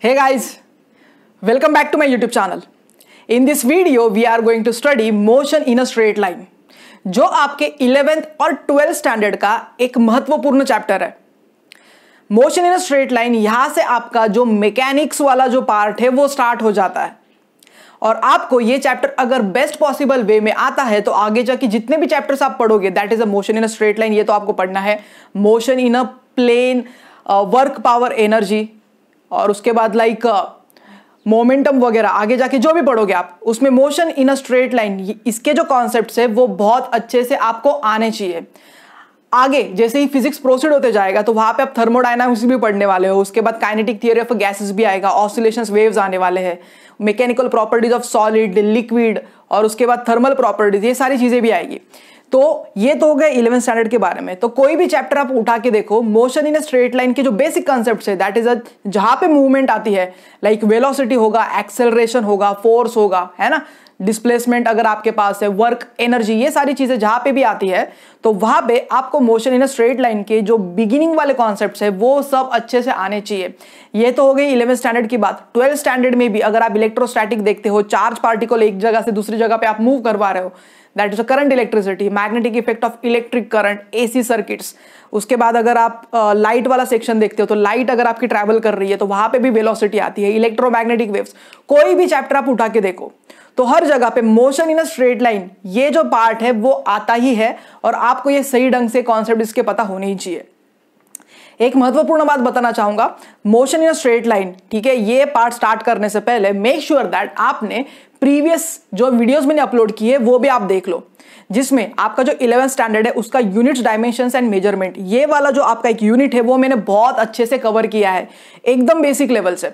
Hey guys, welcome back to my YouTube channel. In this video, we are going to study motion in a straight line, जो आपके 11th और 12th standard का एक महत्वपूर्ण chapter है motion in a straight line यहां से आपका जो मैकेनिक्स वाला जो पार्ट है वो स्टार्ट हो जाता है और आपको ये चैप्टर अगर बेस्ट पॉसिबल वे में आता है तो आगे जाके जितने भी चैप्टर्स आप पढ़ोगे that is a motion in a straight line ये तो आपको पढ़ना है motion in a plane work power energy और उसके बाद लाइक मोमेंटम uh, वगैरह आगे जाके जो भी पढ़ोगे आप उसमें motion in a straight line इसके जो कॉन्सेप्ट है वो बहुत अच्छे से आपको आने चाहिए आगे जैसे ही फिजिक्स प्रोसीड होते जाएगा तो वहां पे आप थर्मोडाइनामिक्स भी पढ़ने वाले हो उसके बाद काइनेटिक थियरी ऑफ गैसेस भी आएगा ऑसिलेशन वेव्स आने वाले हैं mechanical properties of solid liquid और उसके बाद थर्मल प्रॉपर्टीज ये सारी चीज़ें भी आएगी तो ये तो हो गया इलेवन स्टैंडर्ड के बारे में तो कोई भी चैप्टर आप उठा के देखो मोशन इन स्ट्रेट लाइन के जो बेसिक कॉन्सेप्ट है दैट इज अ पे मूवमेंट आती है लाइक like वेलोसिटी होगा एक्सेलरेशन होगा फोर्स होगा है ना डिस्प्लेसमेंट अगर आपके पास है वर्क एनर्जी ये सारी चीजें जहां पे भी आती है तो वहां पे आपको मोशन इन स्ट्रेट लाइन के जो बिगिनिंग वाले कॉन्सेप्ट है वो सब अच्छे से आने चाहिए ये तो हो गई इलेवन स्टैंडर्ड की बात ट्वेल्थ स्टैंडर्ड में भी अगर आप इलेक्ट्रोस्टैटिक देखते हो चार्ज पार्टिकल एक जगह से दूसरी जगह पे आप मूव करवा रहे हो that is a current electricity magnetic effect of electric current AC circuits उसके बाद अगर आप लाइट uh, वाला सेक्शन देखते हो तो लाइट अगर आपकी ट्रैवल कर रही है तो वहां पे भी वेलोसिटी आती है इलेक्ट्रोमैग्नेटिक वेव्स कोई भी चैप्टर आप उठा के देखो तो हर जगह पे motion in a straight line ये जो पार्ट है वो आता ही है और आपको ये सही ढंग से कॉन्सेप्ट इसके पता होने ही चाहिए एक महत्वपूर्ण बात बताना चाहूंगा मोशन इन स्ट्रेट लाइन ठीक है ये पार्ट स्टार्ट करने से पहले मेक श्योर दैट आपने प्रीवियस जो वीडियोस मैंने अपलोड की है वो भी आप देख लो जिसमें आपका जो इलेवन स्टैंडर्ड है उसका यूनिट्स डायमेंशन एंड मेजरमेंट ये वाला जो आपका एक यूनिट है वो मैंने बहुत अच्छे से कवर किया है एकदम बेसिक लेवल से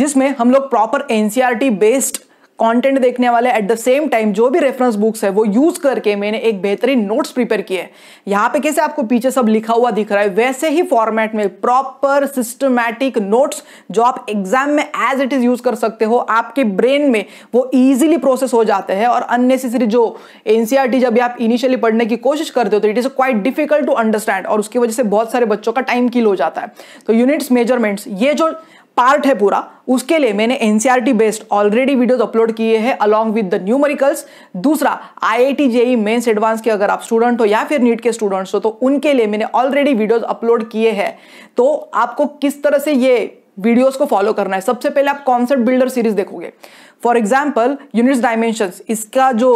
जिसमें हम लोग प्रॉपर एनसीआरटी बेस्ड कंटेंट देखने वाले एट द सेम टाइम जो भी रेफरेंस बुक्स है वो यूज करके मैंने एक बेहतरीन नोट्स प्रिपेयर किए यहाँ पे कैसे आपको पीछे सब लिखा हुआ दिख रहा है वैसे ही फॉर्मेट में प्रॉपर सिस्टमैटिक नोट्स जो आप एग्जाम में एज इट इज यूज कर सकते हो आपके ब्रेन में वो ईजिली प्रोसेस हो जाते हैं और अननेसेसरी जो एनसीआर e जब आप इनिशियली पढ़ने की कोशिश करते हो तो it is quite difficult to understand और उसकी वजह से बहुत सारे बच्चों का टाइम किल हो जाता है तो यूनिट्स मेजरमेंट्स ये जो पार्ट है पूरा उसके लिए मैंने NCERT based already videos upload किए हैं अलॉन्ग विद द न्यूमेरिकल्स दूसरा आईआईटी जेई मेंस एडवांस के अगर आप स्टूडेंट हो या फिर नीट के स्टूडेंट्स हो तो उनके लिए मैंने ऑलरेडी वीडियोस अपलोड किए हैं तो आपको किस तरह से ये वीडियोस को फॉलो करना है सबसे पहले आप कॉन्सेप्ट बिल्डर सीरीज देखोगे फॉर एग्जाम्पल यूनिट्स डायमेंशन इसका जो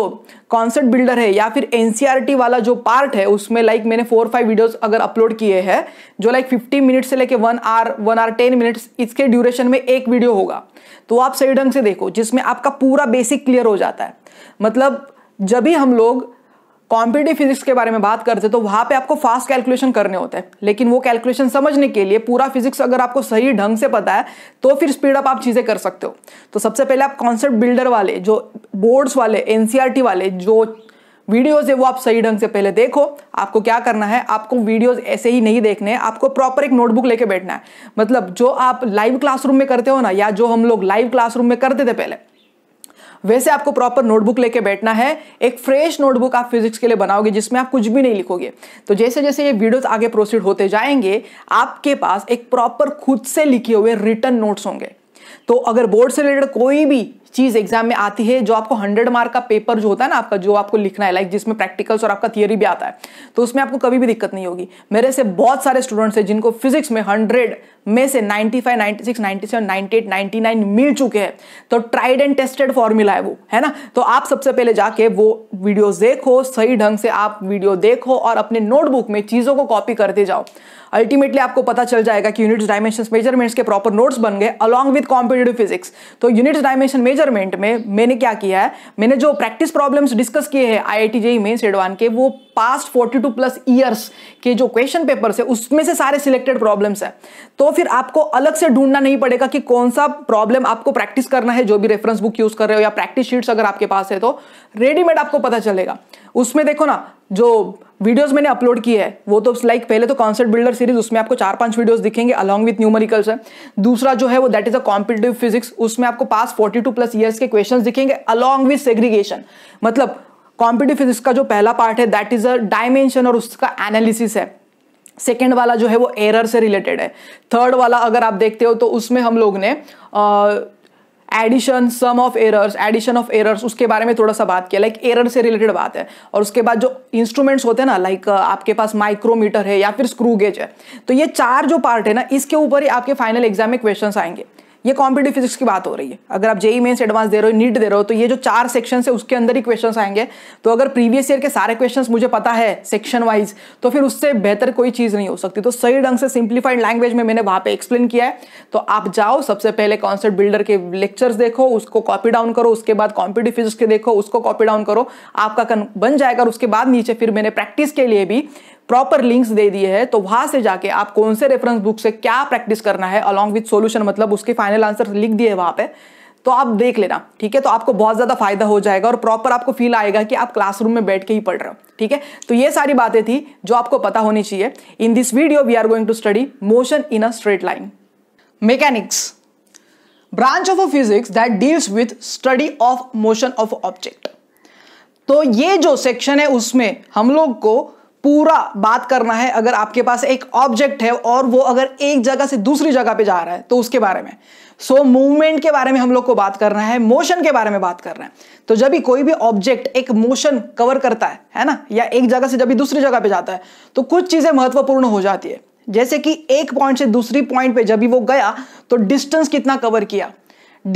कॉन्सेप्ट बिल्डर है या फिर एनसीआरटी e वाला जो पार्ट है उसमें लाइक like मैंने फोर फाइव वीडियोस अगर अपलोड किए हैं जो लाइक फिफ्टी मिनट से लेके one or one or ten minute इसके ड्यूरेशन में एक वीडियो होगा तो आप सही ढंग से देखो जिसमें आपका पूरा बेसिक क्लियर हो जाता है मतलब जब भी हम लोग कॉम्पिटिव फिजिक्स के बारे में बात करते हैं तो वहां पे आपको फास्ट कैलकुलेशन करने होते हैं लेकिन वो कैलकुलेशन समझने के लिए पूरा फिजिक्स अगर आपको सही ढंग से पता है तो फिर स्पीड अप आप चीजें कर सकते हो तो सबसे पहले आप कॉन्सेप्ट बिल्डर वाले जो बोर्ड्स वाले एनसीआरटी e वाले जो वीडियोज है वो आप सही ढंग से पहले देखो आपको क्या करना है आपको वीडियोज ऐसे ही नहीं देखने हैं आपको प्रॉपर एक नोटबुक लेके बैठना है मतलब जो आप लाइव क्लासरूम में करते हो ना या जो हम लोग लाइव क्लासरूम में करते थे पहले वैसे आपको प्रॉपर नोटबुक लेके बैठना है एक फ्रेश नोटबुक आप फिजिक्स के लिए बनाओगे जिसमें आप कुछ भी नहीं लिखोगे तो जैसे जैसे ये वीडियोस आगे प्रोसीड होते जाएंगे आपके पास एक प्रॉपर खुद से लिखे हुए रिटर्न नोट्स होंगे तो अगर बोर्ड से रिलेटेड कोई भी चीज एग्जाम में आती है जो आपको हंड्रेड मार्क का पेपर जो होता है ना आपका जो आपको लिखना है लाइक जिसमें प्रैक्टिकल्स और आपका थियरी भी आता है तो उसमें आपको कभी भी दिक्कत नहीं होगी मेरे से बहुत सारे स्टूडेंट्स हैं जिनको फिजिक्स में हंड्रेड में से five seven 96, eight ninety nine मिल चुके हैं तो ट्राइड एंड टेस्टेड फॉर्मूला है वो है ना तो आप सबसे पहले जाके वो वीडियो देखो सही ढंग से आप वीडियो देखो और अपने नोटबुक में चीज़ों को कॉपी करते जाओ अल्टीमेटली आपको पता चल जाएगा कि यूनिट्स डायमेंशन मेजरमेंट्स के प्रॉपर नोट्स बन गए अलॉन्ग विद कॉम्पिटेटिव फिजिक्स तो यूनिट्स डायमेंशन मेजरमेंट में मैंने क्या किया है मैंने जो प्रैक्टिस प्रॉब्लम्स डिस्कस किए हैं आई आई e में सेडवान के वो पास्ट 42 प्लस ईयर्स के जो क्वेश्चन पेपर है उसमें से सारे सिलेक्टेड प्रॉब्लम्स है तो फिर आपको अलग से ढूंढना नहीं पड़ेगा कि कौन सा प्रॉब्लम आपको प्रैक्टिस करना है जो भी रेफरेंस बुक यूज कर रहे हो या प्रैक्टिस शीट्स अगर आपके पास है तो रेडीमेड आपको पता चलेगा उसमें देखो ना जो वीडियोस मैंने अपलोड की है वो तो लाइक पहले तो कॉन्सेप्ट बिल्डर सीरीज उसमें आपको चार पांच वीडियोस दिखेंगे अलॉन्ग विथ न्यूमेरिकल्स है दूसरा जो है वो that is a competitive physics उसमें आपको पास 42 प्लस ईयर्स के क्वेश्चंस दिखेंगे अलॉन्ग विथ सेग्रीगेशन मतलब कॉम्पिटेटिव फिजिक्स का जो पहला पार्ट है दैट इज अ डायमेंशन और उसका एनालिसिस है सेकेंड वाला जो है वो एरर से रिलेटेड है थर्ड वाला अगर आप देखते हो तो उसमें हम लोग ने आ, addition sum of errors addition of errors उसके बारे में थोड़ा सा बात किया लाइक एरर से रिलेटेड बात है और उसके बाद जो इंस्ट्रूमेंट्स होते हैं ना लाइक uh, आपके पास माइक्रोमीटर है या फिर स्क्रू गेज है तो ये चार जो पार्ट है ना इसके ऊपर ही आपके फाइनल एग्जाम में क्वेश्चन आएंगे ये कॉम्पिटिव फिजिक्स की बात हो रही है अगर आप जेई मेन्स एडवांस दे रहे हो नीट दे रहे हो तो ये जो चार सेक्शन है उसके अंदर ही क्वेश्चन आएंगे तो अगर प्रीवियस ईयर के सारे क्वेश्चन मुझे पता है सेक्शन वाइज तो फिर उससे बेहतर कोई चीज़ नहीं हो सकती तो सही ढंग से सिंप्लीफाइड लैंग्वेज में मैंने वहां पे एक्सप्लेन किया है तो आप जाओ सबसे पहले कॉन्सेप्ट बिल्डर के लेक्चर्स देखो उसको कॉपी डाउन करो उसके बाद कॉम्पिटिव फिजिक्स के देखो उसको कॉपी डाउन करो आपका बन जाएगा और उसके बाद नीचे फिर मैंने प्रैक्टिस के लिए भी प्रॉपर लिंक्स दे दिए हैं तो वहां से जाके आप कौन से रेफरेंस बुक से क्या प्रैक्टिस करना है अलॉन्ग विथ सोल्यूशन मतलब उसके फाइनल आंसर लिख दिए वहां पे तो आप देख लेना ठीक है तो आपको बहुत ज़्यादा फायदा हो जाएगा और प्रॉपर आपको फील आएगा कि आप क्लासरूम में बैठ के ही पढ़ रहे हो ठीक है तो ये सारी बातें थी जो आपको पता होनी चाहिए in this video we are going to study motion in a straight line mechanics branch of physics that deals with study of motion of object तो ये जो सेक्शन है उसमें हम लोग को पूरा बात करना है अगर आपके पास एक ऑब्जेक्ट है और वो अगर एक जगह से दूसरी जगह पे जा रहा है तो उसके बारे में सो so, मूवमेंट के बारे में हम लोग को बात करना है मोशन के बारे में बात रहे हैं तो जब भी कोई भी ऑब्जेक्ट एक मोशन कवर करता है है ना या एक जगह से जब भी दूसरी जगह पे जाता है तो कुछ चीजें महत्वपूर्ण हो जाती है जैसे कि एक पॉइंट से दूसरी पॉइंट पे जब भी वो गया तो डिस्टेंस कितना कवर किया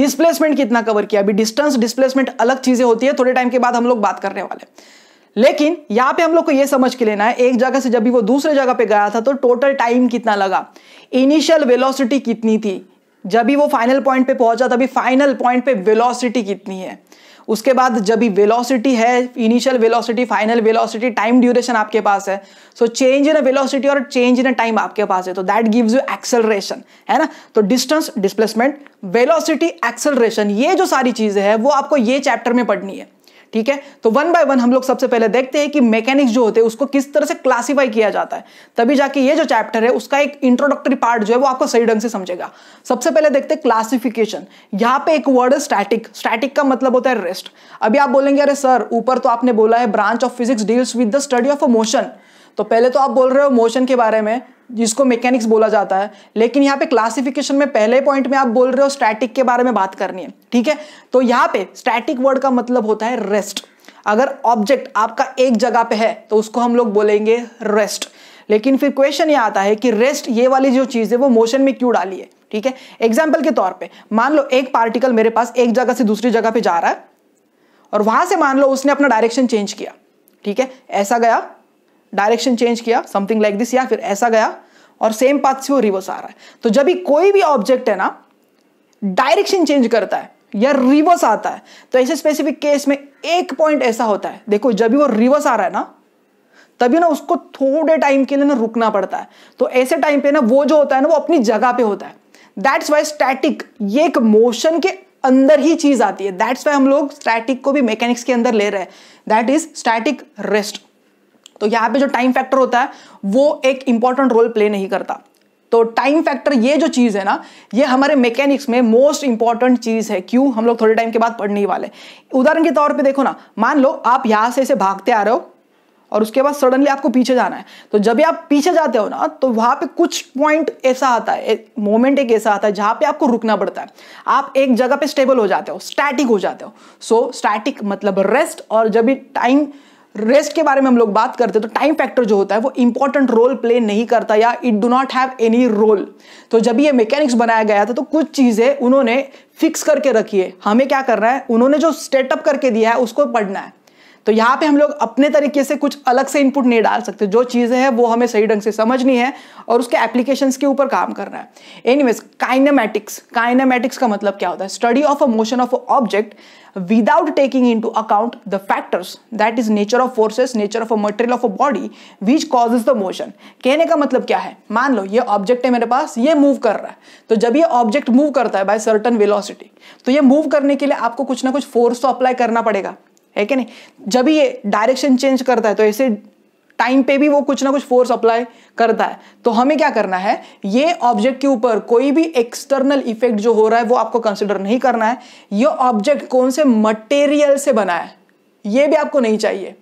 डिस्प्लेसमेंट कितना कवर किया अभी डिस्टेंस डिस्प्लेसमेंट अलग चीजें होती है थोड़े टाइम के बाद हम लोग बात करने वाले लेकिन यहां पे हम लोग को यह समझ के लेना है एक जगह से जब भी वो दूसरे जगह पे गया था तो टोटल टाइम कितना लगा इनिशियल वेलोसिटी कितनी थी जब भी वो फाइनल पॉइंट पे पहुंचा तभी फाइनल पॉइंट पे वेलोसिटी कितनी है उसके बाद जब भी वेलोसिटी है initial velocity final velocity time duration आपके पास है सो चेंज इन वेलोसिटी और चेंज इन टाइम आपके पास है तो दैट गिव्स यू एक्सेलरेशन है ना तो डिस्टेंस डिस्प्लेसमेंट वेलोसिटी एक्सेलरेशन ये जो सारी चीजें हैं वो आपको ये चैप्टर में पढ़नी है ठीक है तो वन बाय वन हम लोग सबसे पहले देखते हैं कि मैकेनिक्स जो होते हैं उसको किस तरह से क्लासिफाई किया जाता है तभी जाके ये जो चैप्टर है उसका एक इंट्रोडक्टरी पार्ट जो है वो आपको सही ढंग से समझेगा सबसे पहले देखते हैं क्लासिफिकेशन यहाँ पे एक वर्ड है स्टैटिक स्टैटिक का मतलब होता है रेस्ट अभी आप बोलेंगे अरे सर ऊपर तो आपने बोला है branch of physics deals with the study of a motion तो पहले तो आप बोल रहे हो मोशन के बारे में जिसको मैकेनिक्स बोला जाता है लेकिन यहाँ पे क्लासिफिकेशन में पहले पॉइंट में आप बोल रहे हो स्टैटिक के बारे में बात करनी है ठीक है तो यहाँ पे स्टैटिक वर्ड का मतलब होता है रेस्ट अगर ऑब्जेक्ट आपका एक जगह पे है तो उसको हम लोग बोलेंगे रेस्ट लेकिन फिर क्वेश्चन ये आता है कि रेस्ट ये वाली जो चीज़ है वो मोशन में क्यों डाली है ठीक है एग्जाम्पल के तौर पर मान लो एक पार्टिकल मेरे पास एक जगह से दूसरी जगह पे जा रहा है और वहां से मान लो उसने अपना डायरेक्शन चेंज किया ठीक है ऐसा गया डायरेक्शन चेंज किया समथिंग लाइक दिस या फिर ऐसा गया और सेम पाथ से वो रिवर्स आ रहा है तो जब भी कोई भी ऑब्जेक्ट है ना डायरेक्शन चेंज करता है या रिवर्स आता है तो ऐसे स्पेसिफिक केस में एक पॉइंट ऐसा होता है देखो जब भी वो रिवर्स आ रहा है ना तभी ना उसको थोड़े टाइम के लिए ना रुकना पड़ता है तो ऐसे टाइम पे ना वो जो होता है ना वो अपनी जगह पे होता है दैट्स वाई स्टैटिक ये एक मोशन के अंदर ही चीज आती है दैट्स वाई हम लोग स्टैटिक को भी मैकेनिक्स के अंदर ले रहे हैं दैट इज स्टैटिक रेस्ट तो यहाँ पे जो टाइम फैक्टर होता है वो एक इंपॉर्टेंट रोल प्ले नहीं करता तो टाइम फैक्टर ये जो चीज़ है ना ये हमारे मैकेनिक्स में मोस्ट इंपॉर्टेंट चीज़ है क्यों हम लोग थोड़े टाइम के बाद पढ़ने ही वाले उदाहरण के तौर पे देखो ना मान लो आप यहां से इसे भागते आ रहे हो और उसके बाद सडनली आपको पीछे जाना है तो जब भी आप पीछे जाते हो ना तो वहां पे कुछ पॉइंट ऐसा आता है मोमेंट एक ऐसा आता है जहां पे आपको रुकना पड़ता है आप एक जगह पे स्टेबल हो जाते हो स्टैटिक हो जाते हो सो so, स्टैटिक मतलब रेस्ट और जब भी टाइम रेस्ट के बारे में हम लोग बात करते हैं तो टाइम फैक्टर जो होता है वो इंपॉर्टेंट रोल प्ले नहीं करता या it do not have any role तो जब ये मैकेनिक्स बनाया गया था तो कुछ चीज़ें उन्होंने फिक्स करके रखी है हमें क्या करना है उन्होंने जो स्टेटअप करके दिया है उसको पढ़ना है तो यहाँ पे हम लोग अपने तरीके से कुछ अलग से इनपुट नहीं डाल सकते जो चीज़ें हैं वो हमें सही ढंग से समझनी है और उसके एप्लीकेशंस के ऊपर काम करना है एनीवेज काइनामेटिक्स काइनामेटिक्स का मतलब क्या होता है study of a motion of object taking into account the factors that is nature of forces nature of a material of a body which cause the motion कहने का मतलब क्या है मान लो ये ऑब्जेक्ट है मेरे पास ये मूव कर रहा है तो जब ये ऑब्जेक्ट मूव करता है बाय सर्टन वेलोसिटी तो ये मूव करने के लिए आपको कुछ ना कुछ फोर्स तो अप्लाई करना पड़ेगा है कि नहीं जब ये डायरेक्शन चेंज करता है तो ऐसे टाइम पे भी वो कुछ ना कुछ फोर्स अप्लाई करता है तो हमें क्या करना है ये ऑब्जेक्ट के ऊपर कोई भी एक्सटर्नल इफेक्ट जो हो रहा है वो आपको कंसिडर नहीं करना है ये ऑब्जेक्ट कौन से मटेरियल से बना है ये भी आपको नहीं चाहिए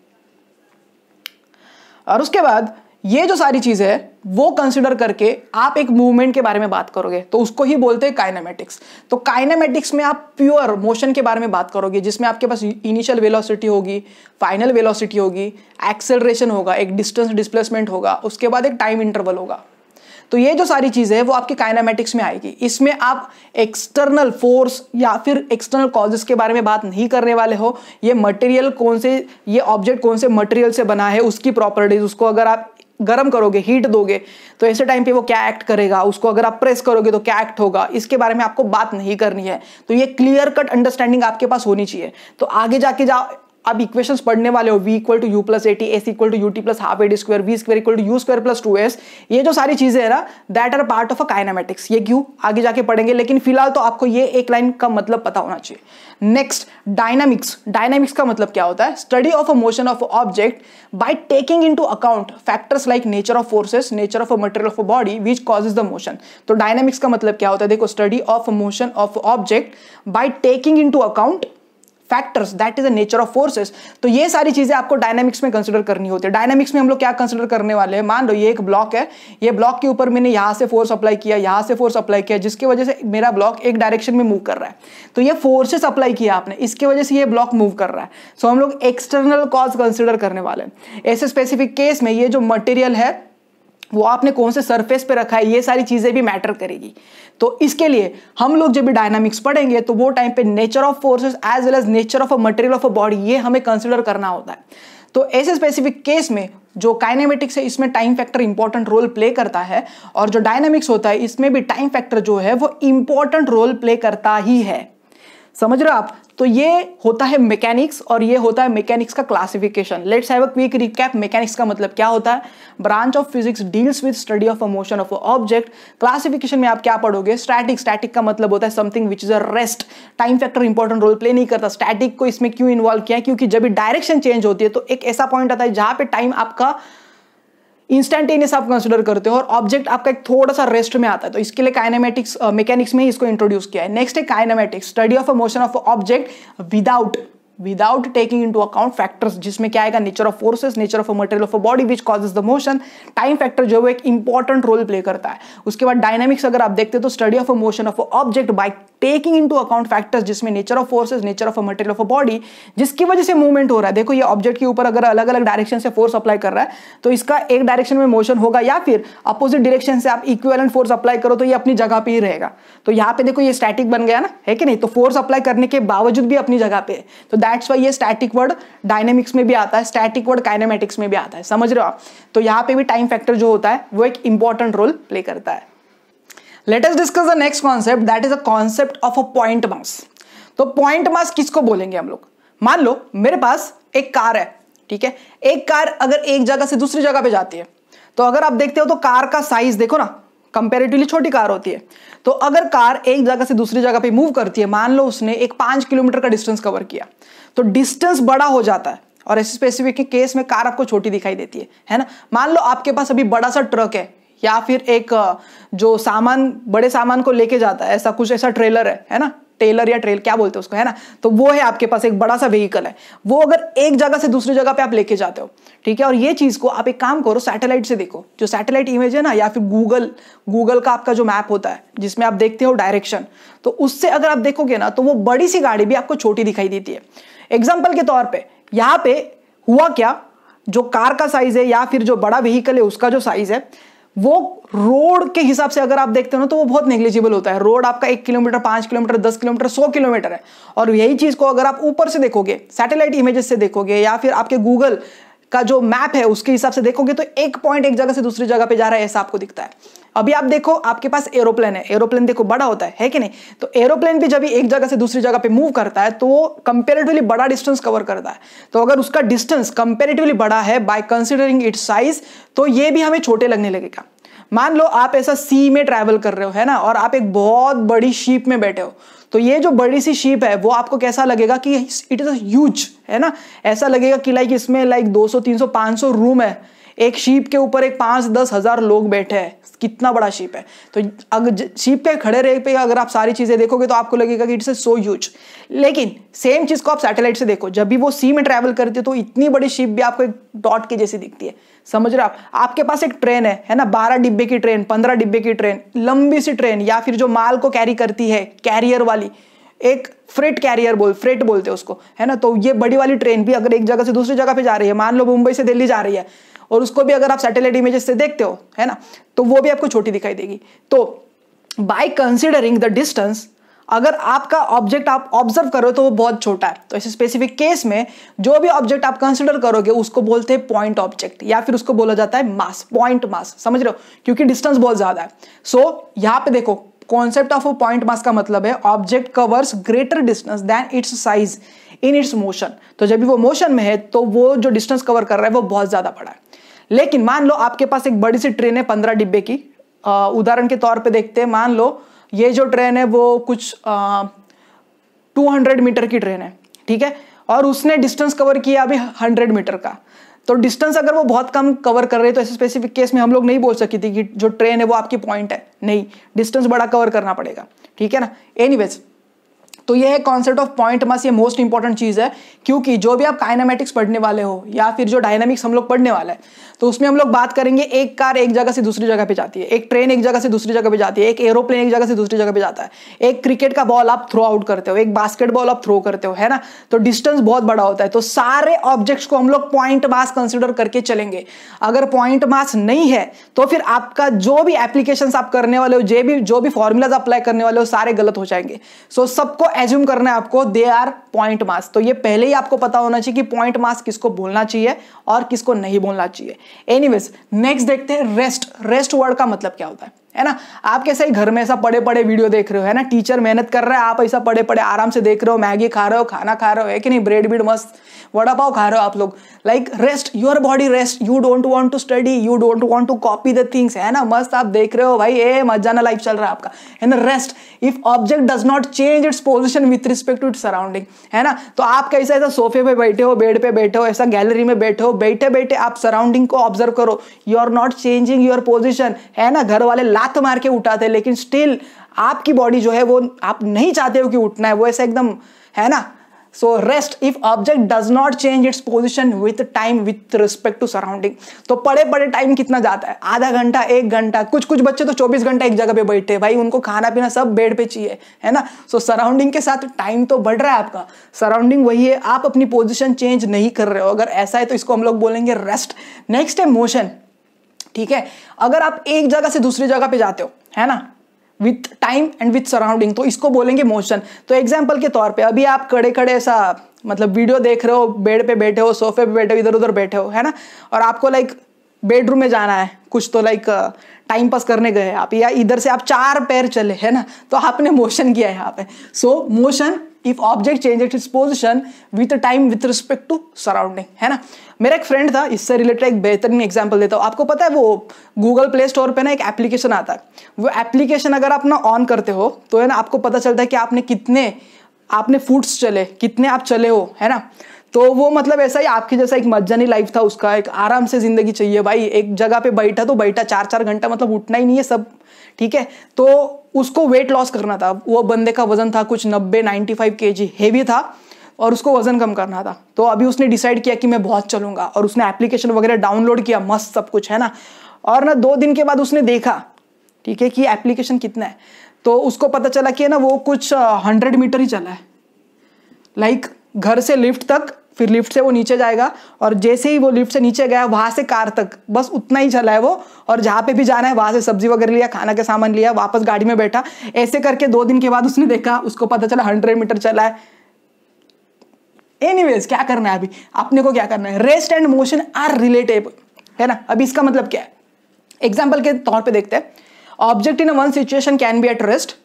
और उसके बाद ये जो सारी चीज है वो कंसिडर करके आप एक मूवमेंट के बारे में बात करोगे तो उसको ही बोलते हैं काइनामेटिक्स तो काइनामेटिक्स में आप प्योर मोशन के बारे में बात करोगे जिसमें आपके पास इनिशियल वेलोसिटी होगी फाइनल वेलोसिटी होगी एक्सेलरेशन होगा एक डिस्टेंस डिस्प्लेसमेंट होगा उसके बाद एक टाइम इंटरवल होगा तो ये जो सारी चीज़ है वो आपकी काइनामेटिक्स में आएगी इसमें आप एक्सटर्नल फोर्स या फिर एक्सटर्नल कॉजेस के बारे में बात नहीं करने वाले हो ये मटेरियल कौन से ये ऑब्जेक्ट कौन से मटेरियल से बना है उसकी प्रॉपर्टीज उसको अगर आप गर्म करोगे हीट दोगे तो ऐसे टाइम पे वो क्या एक्ट करेगा उसको अगर आप प्रेस करोगे तो क्या एक्ट होगा इसके बारे में आपको बात नहीं करनी है तो ये क्लियर कट अंडरस्टैंडिंग आपके पास होनी चाहिए तो आगे जाके जा अब इक्वेशंस पढ़ने वाले हो v equal to u plus at s equal to u t plus half d square v square equal to u square plus two s ये जो सारी चीजें है ना that are part of a kinematics ये क्यों आगे जाके पढ़ेंगे लेकिन फिलहाल तो आपको ये एक लाइन का मतलब पता होना चाहिए नेक्स्ट डायनामिक्स डायनामिक्स का मतलब क्या होता है study of a motion of object by taking in account factors like nature of forces nature of a material of a body which causes the motion तो डायनामिक्स का मतलब क्या होता है देखो study of motion of object by taking in account factors that is the nature of forces तो ये सारी चीजें आपको डायनामिक्स में कंसिडर करनी होती है डायनामिक्स में हम लोग क्या कंसिडर करने वाले हैं मान लो ये एक ब्लॉक है ये ब्लॉक के ऊपर मैंने यहाँ से फोर्स अप्लाई किया यहाँ से फोर्स अप्लाई किया जिसकी वजह से मेरा ब्लॉक एक डायरेक्शन में मूव कर रहा है तो ये फोर्सेस अप्लाई किया आपने इसके वजह से ये ब्लॉक मूव कर रहा है सो so, हम लोग एक्सटर्नल कॉज कंसिडर करने वाले हैं ऐसे स्पेसिफिक केस में ये जो मटेरियल है वो आपने कौन से सरफेस पे रखा है ये सारी चीज़ें भी मैटर करेगी तो इसके लिए हम लोग जब भी डायनामिक्स पढ़ेंगे तो वो टाइम पे nature of forces as well as nature of a material of a body ये हमें कंसिडर करना होता है तो ऐसे स्पेसिफिक केस में जो काइनेमेटिक्स है इसमें time factor important role play करता है और जो डायनामिक्स होता है इसमें भी टाइम फैक्टर जो है वो इंपॉर्टेंट रोल प्ले करता ही है समझ रहे आप तो ये होता है मैकेनिक्स और ये होता है मैकेनिक्स का classification let's have a quick recap mechanics का मतलब क्या होता है branch of physics deals with study of a motion of a object classification में आप क्या पढ़ोगे स्टैटिक स्टैटिक का मतलब होता है something which is a rest time factor important role play नहीं करता स्टैटिक को इसमें क्यों इन्वॉल्व किया क्योंकि जब डायरेक्शन चेंज होती है तो एक ऐसा पॉइंट आता है जहां पर टाइम आपका इंस्टेंटेनियस आप कंसिडर करते हो और ऑब्जेक्ट आपका एक थोड़ा सा रेस्ट में आता है तो इसके लिए काइनामेटिक्स मैकेनिक्स में इसको इंट्रोड्यूस किया है नेक्स्ट है kinematics study of a motion of object without without taking to account factors जिसमें क्या आएगा nature of forces nature of a material of a body which causes the motion time factor जो है एक important role play करता है उसके बाद डायनामिक्स अगर आप देखते हैं तो study of a motion of a object by taking to account factors जिसमें nature of forces nature of a material of a body जिसकी वजह से मूवमेंट हो रहा है देखो ये ऑब्जेक्ट के ऊपर अगर अलग अलग डायरेक्शन से फोर्स अप्लाई कर रहा है तो इसका एक डायरेक्शन में मोशन होगा या फिर अपोजिट डायरेक्शन से आप इक्वेलेंट फोर्स अप्लाई करो तो ये अपनी जगह पे ही रहेगा तो यहाँ पे देखो ये स्टैटिक बन गया ना है कि नहीं तो फोर्स अप्लाई करने के बावजूद भी अपनी जगह पे तो दैट्स वाई ये स्टैटिक वर्ड डायनेमिक्स में भी आता है स्टैटिक वर्ड काइनेमेटिक्स में भी आता है समझ रहे हो आप तो यहाँ पे भी टाइम फैक्टर जो होता है वो एक इंपॉर्टेंट रोल प्ले करता है let us discuss the next concept that is a concept of a point mass तो पॉइंट मास किसको बोलेंगे हम लोग मान लो मेरे पास एक कार है ठीक है एक कार अगर एक जगह से दूसरी जगह पे जाती है तो अगर आप देखते हो तो कार का साइज देखो ना कंपेरेटिवली छोटी कार होती है तो अगर कार एक जगह से दूसरी जगह पे मूव करती है मान लो उसने एक पांच किलोमीटर का डिस्टेंस कवर किया तो डिस्टेंस बड़ा हो जाता है और ऐसे स्पेसिफिक केस में कार आपको छोटी दिखाई देती है है ना मान लो आपके पास अभी बड़ा सा ट्रक है या फिर एक जो सामान बड़े सामान को लेके जाता है ऐसा कुछ ऐसा ट्रेलर है है ना टेलर या ट्रेल क्या बोलते हैं उसको है ना तो वो है आपके पास एक बड़ा सा व्हीकल है वो अगर एक जगह से दूसरी जगह पे आप लेके जाते हो ठीक है और ये चीज़ को आप एक काम करो सैटेलाइट से देखो जो सैटेलाइट इमेज है ना या फिर गूगल गूगल का आपका जो मैप होता है जिसमें आप देखते हो डायरेक्शन तो उससे अगर आप देखोगे ना तो वो बड़ी सी गाड़ी भी आपको छोटी दिखाई देती है एग्जाम्पल के तौर पर यहाँ पे हुआ क्या जो कार का साइज है या फिर जो बड़ा व्हीकल है उसका जो साइज है वो रोड के हिसाब से अगर आप देखते हो ना तो वो बहुत नेग्लिजिबल होता है रोड आपका एक किलोमीटर पांच किलोमीटर दस किलोमीटर सौ किलोमीटर है और यही चीज़ को अगर आप ऊपर से देखोगे सैटेलाइट इमेजेस से देखोगे या फिर आपके गूगल का जो मैप है उसके हिसाब से देखोगे तो एक पॉइंट एक जगह से दूसरी जगह पे जा रहा है ऐसा आपको दिखता है अभी आप देखो आपके पास एरोप्लेन है एरोप्लेन देखो बड़ा होता है है कि नहीं तो एरोप्लेन भी जब एक जगह से दूसरी जगह पे मूव करता है तो वो कंपेरेटिवली बड़ा डिस्टेंस कवर करता है तो अगर उसका डिस्टेंस कंपेरेटिवली बड़ा है बाय कंसिडरिंग इट्स साइज तो ये भी हमें छोटे लगने लगेगा मान लो आप ऐसा सी में ट्रैवल कर रहे हो है ना और आप एक बहुत बड़ी शीप में बैठे हो तो ये जो बड़ी सी शीप है वो आपको कैसा लगेगा कि इट इज अ ह्यूज है ना ऐसा लगेगा कि लाइक इसमें लाइक 200 300 500 रूम है एक शीप के ऊपर एक पांच दस हज़ार लोग बैठे हैं कितना बड़ा शीप है तो अगर शीप के खड़े रेख पे अगर आप सारी चीज़ें देखोगे तो आपको लगेगा कि इट्स सो ह्यूज लेकिन सेम चीज़ को आप सैटेलाइट से देखो जब भी वो सी में ट्रेवल करती है तो इतनी बड़ी शीप भी आपको एक डॉट के जैसी दिखती है समझ रहे आप आपके पास एक ट्रेन है है ना बारह डिब्बे की ट्रेन पंद्रह डिब्बे की ट्रेन लंबी सी ट्रेन या फिर जो माल को कैरी करती है कैरियर वाली एक फ्रेट कैरियर बोल फ्रेट बोलते हैं उसको है ना तो ये बड़ी वाली ट्रेन भी अगर एक जगह से दूसरी जगह पे जा रही है मान लो मुंबई से दिल्ली जा रही है और उसको भी अगर आप सैटेलाइट इमेजेस से देखते हो है ना तो वो भी आपको छोटी दिखाई देगी तो बाय कंसिडरिंग द डिस्टेंस अगर आपका ऑब्जेक्ट आप ऑब्जर्व करो तो वो बहुत छोटा है तो ऐसे स्पेसिफिक केस में जो भी ऑब्जेक्ट आप कंसिडर करोगे उसको बोलते हैं पॉइंट ऑब्जेक्ट या फिर उसको बोला जाता है मास पॉइंट मास समझ रहे हो क्योंकि डिस्टेंस बहुत ज्यादा है सो so, यहाँ पे देखो कॉन्सेप्ट ऑफ पॉइंट मास का मतलब है object covers greater distance than its size in its motion तो जब भी वो मोशन में है तो वो जो डिस्टेंस कवर कर रहा है वो बहुत ज्यादा बड़ा है लेकिन मान लो आपके पास एक बड़ी सी ट्रेन है पंद्रह डिब्बे की उदाहरण के तौर पे देखते हैं मान लो ये जो ट्रेन है वो कुछ टू हंड्रेड मीटर की ट्रेन है ठीक है और उसने डिस्टेंस कवर किया अभी हंड्रेड मीटर का तो डिस्टेंस अगर वो बहुत कम कवर कर रहे तो ऐसे स्पेसिफिक केस में हम लोग नहीं बोल सकती थी कि जो ट्रेन है वो आपकी पॉइंट है नहीं डिस्टेंस बड़ा कवर करना पड़ेगा ठीक है ना एनीवेज तो ये है कॉन्सेप्ट ऑफ पॉइंट मास ये मोस्ट इंपॉर्टेंट चीज़ है क्योंकि जो भी आप काइनामेटिक्स पढ़ने वाले हो या फिर जो डायनामिक्स हम लोग पढ़ने वाला है तो उसमें हम लोग बात करेंगे एक कार एक जगह से दूसरी जगह पे जाती है एक ट्रेन एक जगह से दूसरी जगह पे जाती है एक एरोप्लेन एक जगह से दूसरी जगह पे जाता है एक क्रिकेट का बॉल आप थ्रो आउट करते हो एक बास्केटबॉल आप थ्रो करते हो है ना तो डिस्टेंस बहुत बड़ा होता है तो सारे ऑब्जेक्ट्स को हम लोग पॉइंट मास कंसिडर करके चलेंगे अगर पॉइंट मास नहीं है तो फिर आपका जो भी एप्लीकेशन आप करने वाले हो जो भी जो भी फॉर्मूलाज अप्लाई करने वाले हो सारे गलत हो जाएंगे सो सबको एज्यूम करना है आपको दे आर पॉइंट मास तो ये पहले ही आपको पता होना चाहिए कि पॉइंट मास किसको बोलना चाहिए और किसको नहीं बोलना चाहिए एनीवेज नेक्स्ट देखते हैं रेस्ट रेस्ट वर्ड का मतलब क्या होता है है ना आप कैसे ही घर में ऐसा पड़े पड़े वीडियो देख रहे हो है ना टीचर मेहनत कर रहा है आप ऐसा पड़े पड़े आराम से देख रहे हो मैगी खा रहे हो खाना खा रहे हो है कि नहीं ब्रेड बीड मस्त वड़ा पाव खा रहे हो आप लोग like rest your body rest you don't want to study you don't want to copy the things है ना मस्त आप देख रहे हो भाई ए मजाना लाइफ चल रहा है आपका है ना rest if object does not change its position with respect to it surrounding है ना तो आप कैसे ऐसा सोफे पे बैठे हो बेड पे बैठे हो ऐसा गैलरी में बैठे हो बैठे बैठे आप सराउंडिंग को ऑब्जर्व करो you are not changing your position है ना घर वाले लात मार के उठाते हैं लेकिन स्टिल आपकी बॉडी जो है वो आप नहीं चाहते हो कि उठना है वो ऐसा एकदम है ना so rest if object does not change its position with time with respect to surrounding तो पड़े पड़े टाइम कितना जाता है आधा घंटा एक घंटा कुछ कुछ बच्चे तो 24 घंटा एक जगह पे बैठे हैं भाई उनको खाना पीना सब बेड पे चाहिए है ना सो so, सराउंडिंग के साथ टाइम तो बढ़ रहा है आपका सराउंडिंग वही है आप अपनी पोजिशन चेंज नहीं कर रहे हो अगर ऐसा है तो इसको हम लोग बोलेंगे रेस्ट नेक्स्ट है मोशन ठीक है अगर आप एक जगह से दूसरी जगह पे जाते हो है ना with time and with surrounding तो इसको बोलेंगे मोशन तो एग्जाम्पल के तौर पर अभी आप कड़े कड़े ऐसा मतलब वीडियो देख रहे हो बेड पे बैठे हो सोफे पे बैठे हो इधर उधर बैठे हो है ना और आपको लाइक बेडरूम में जाना है कुछ तो लाइक टाइम पास करने गए आप या इधर से आप चार पैर चले है ना तो आपने मोशन किया है यहाँ पे so motion if object change it is position with time with respect to surrounding है ना मेरा एक फ्रेंड था इससे रिलेटेड एक बेहतरीन एग्जाम्पल देता हूँ आपको पता है वो गूगल प्ले स्टोर पर ना एक एप्लीकेशन आता है वो एप्लीकेशन अगर आप ना ऑन करते हो तो है ना आपको पता चलता है कि आपने कितने आपने फूड्स चले कितने आप चले हो है ना तो वो मतलब ऐसा ही आपकी जैसा एक मज्जानी लाइफ था उसका एक आराम से जिंदगी चाहिए भाई एक जगह पे बैठा तो बैठा चार चार घंटा मतलब उठना ही नहीं है सब ठीक है तो उसको वेट लॉस करना था वो बंदे का वजन था कुछ नब्बे नाइन्टी फाइव के जी हेवी था और उसको वजन कम करना था तो अभी उसने डिसाइड किया कि मैं बहुत चलूंगा और उसने एप्लीकेशन वगैरह डाउनलोड किया मस्त सब कुछ है ना और ना दो दिन के बाद उसने देखा ठीक है कि एप्लीकेशन कितना है तो उसको पता चला कि है ना वो कुछ हंड्रेड मीटर ही चला है लाइक घर से लिफ्ट तक फिर लिफ्ट से वो नीचे जाएगा और जैसे ही वो लिफ्ट से नीचे गया वहाँ से कार तक बस उतना ही चला है वो और जहाँ पे भी जाना है वहाँ से सब्जी वगैरह लिया खाना का सामान लिया वापस गाड़ी में बैठा ऐसे करके दो दिन के बाद उसने देखा उसको पता चला हंड्रेड मीटर चला है एनीवेज क्या करना है अभी अपने को क्या करना है rest and motion are relatable है ना अभी इसका मतलब क्या है एग्जाम्पल के तौर पर देखते हैं object in one situation can be at rest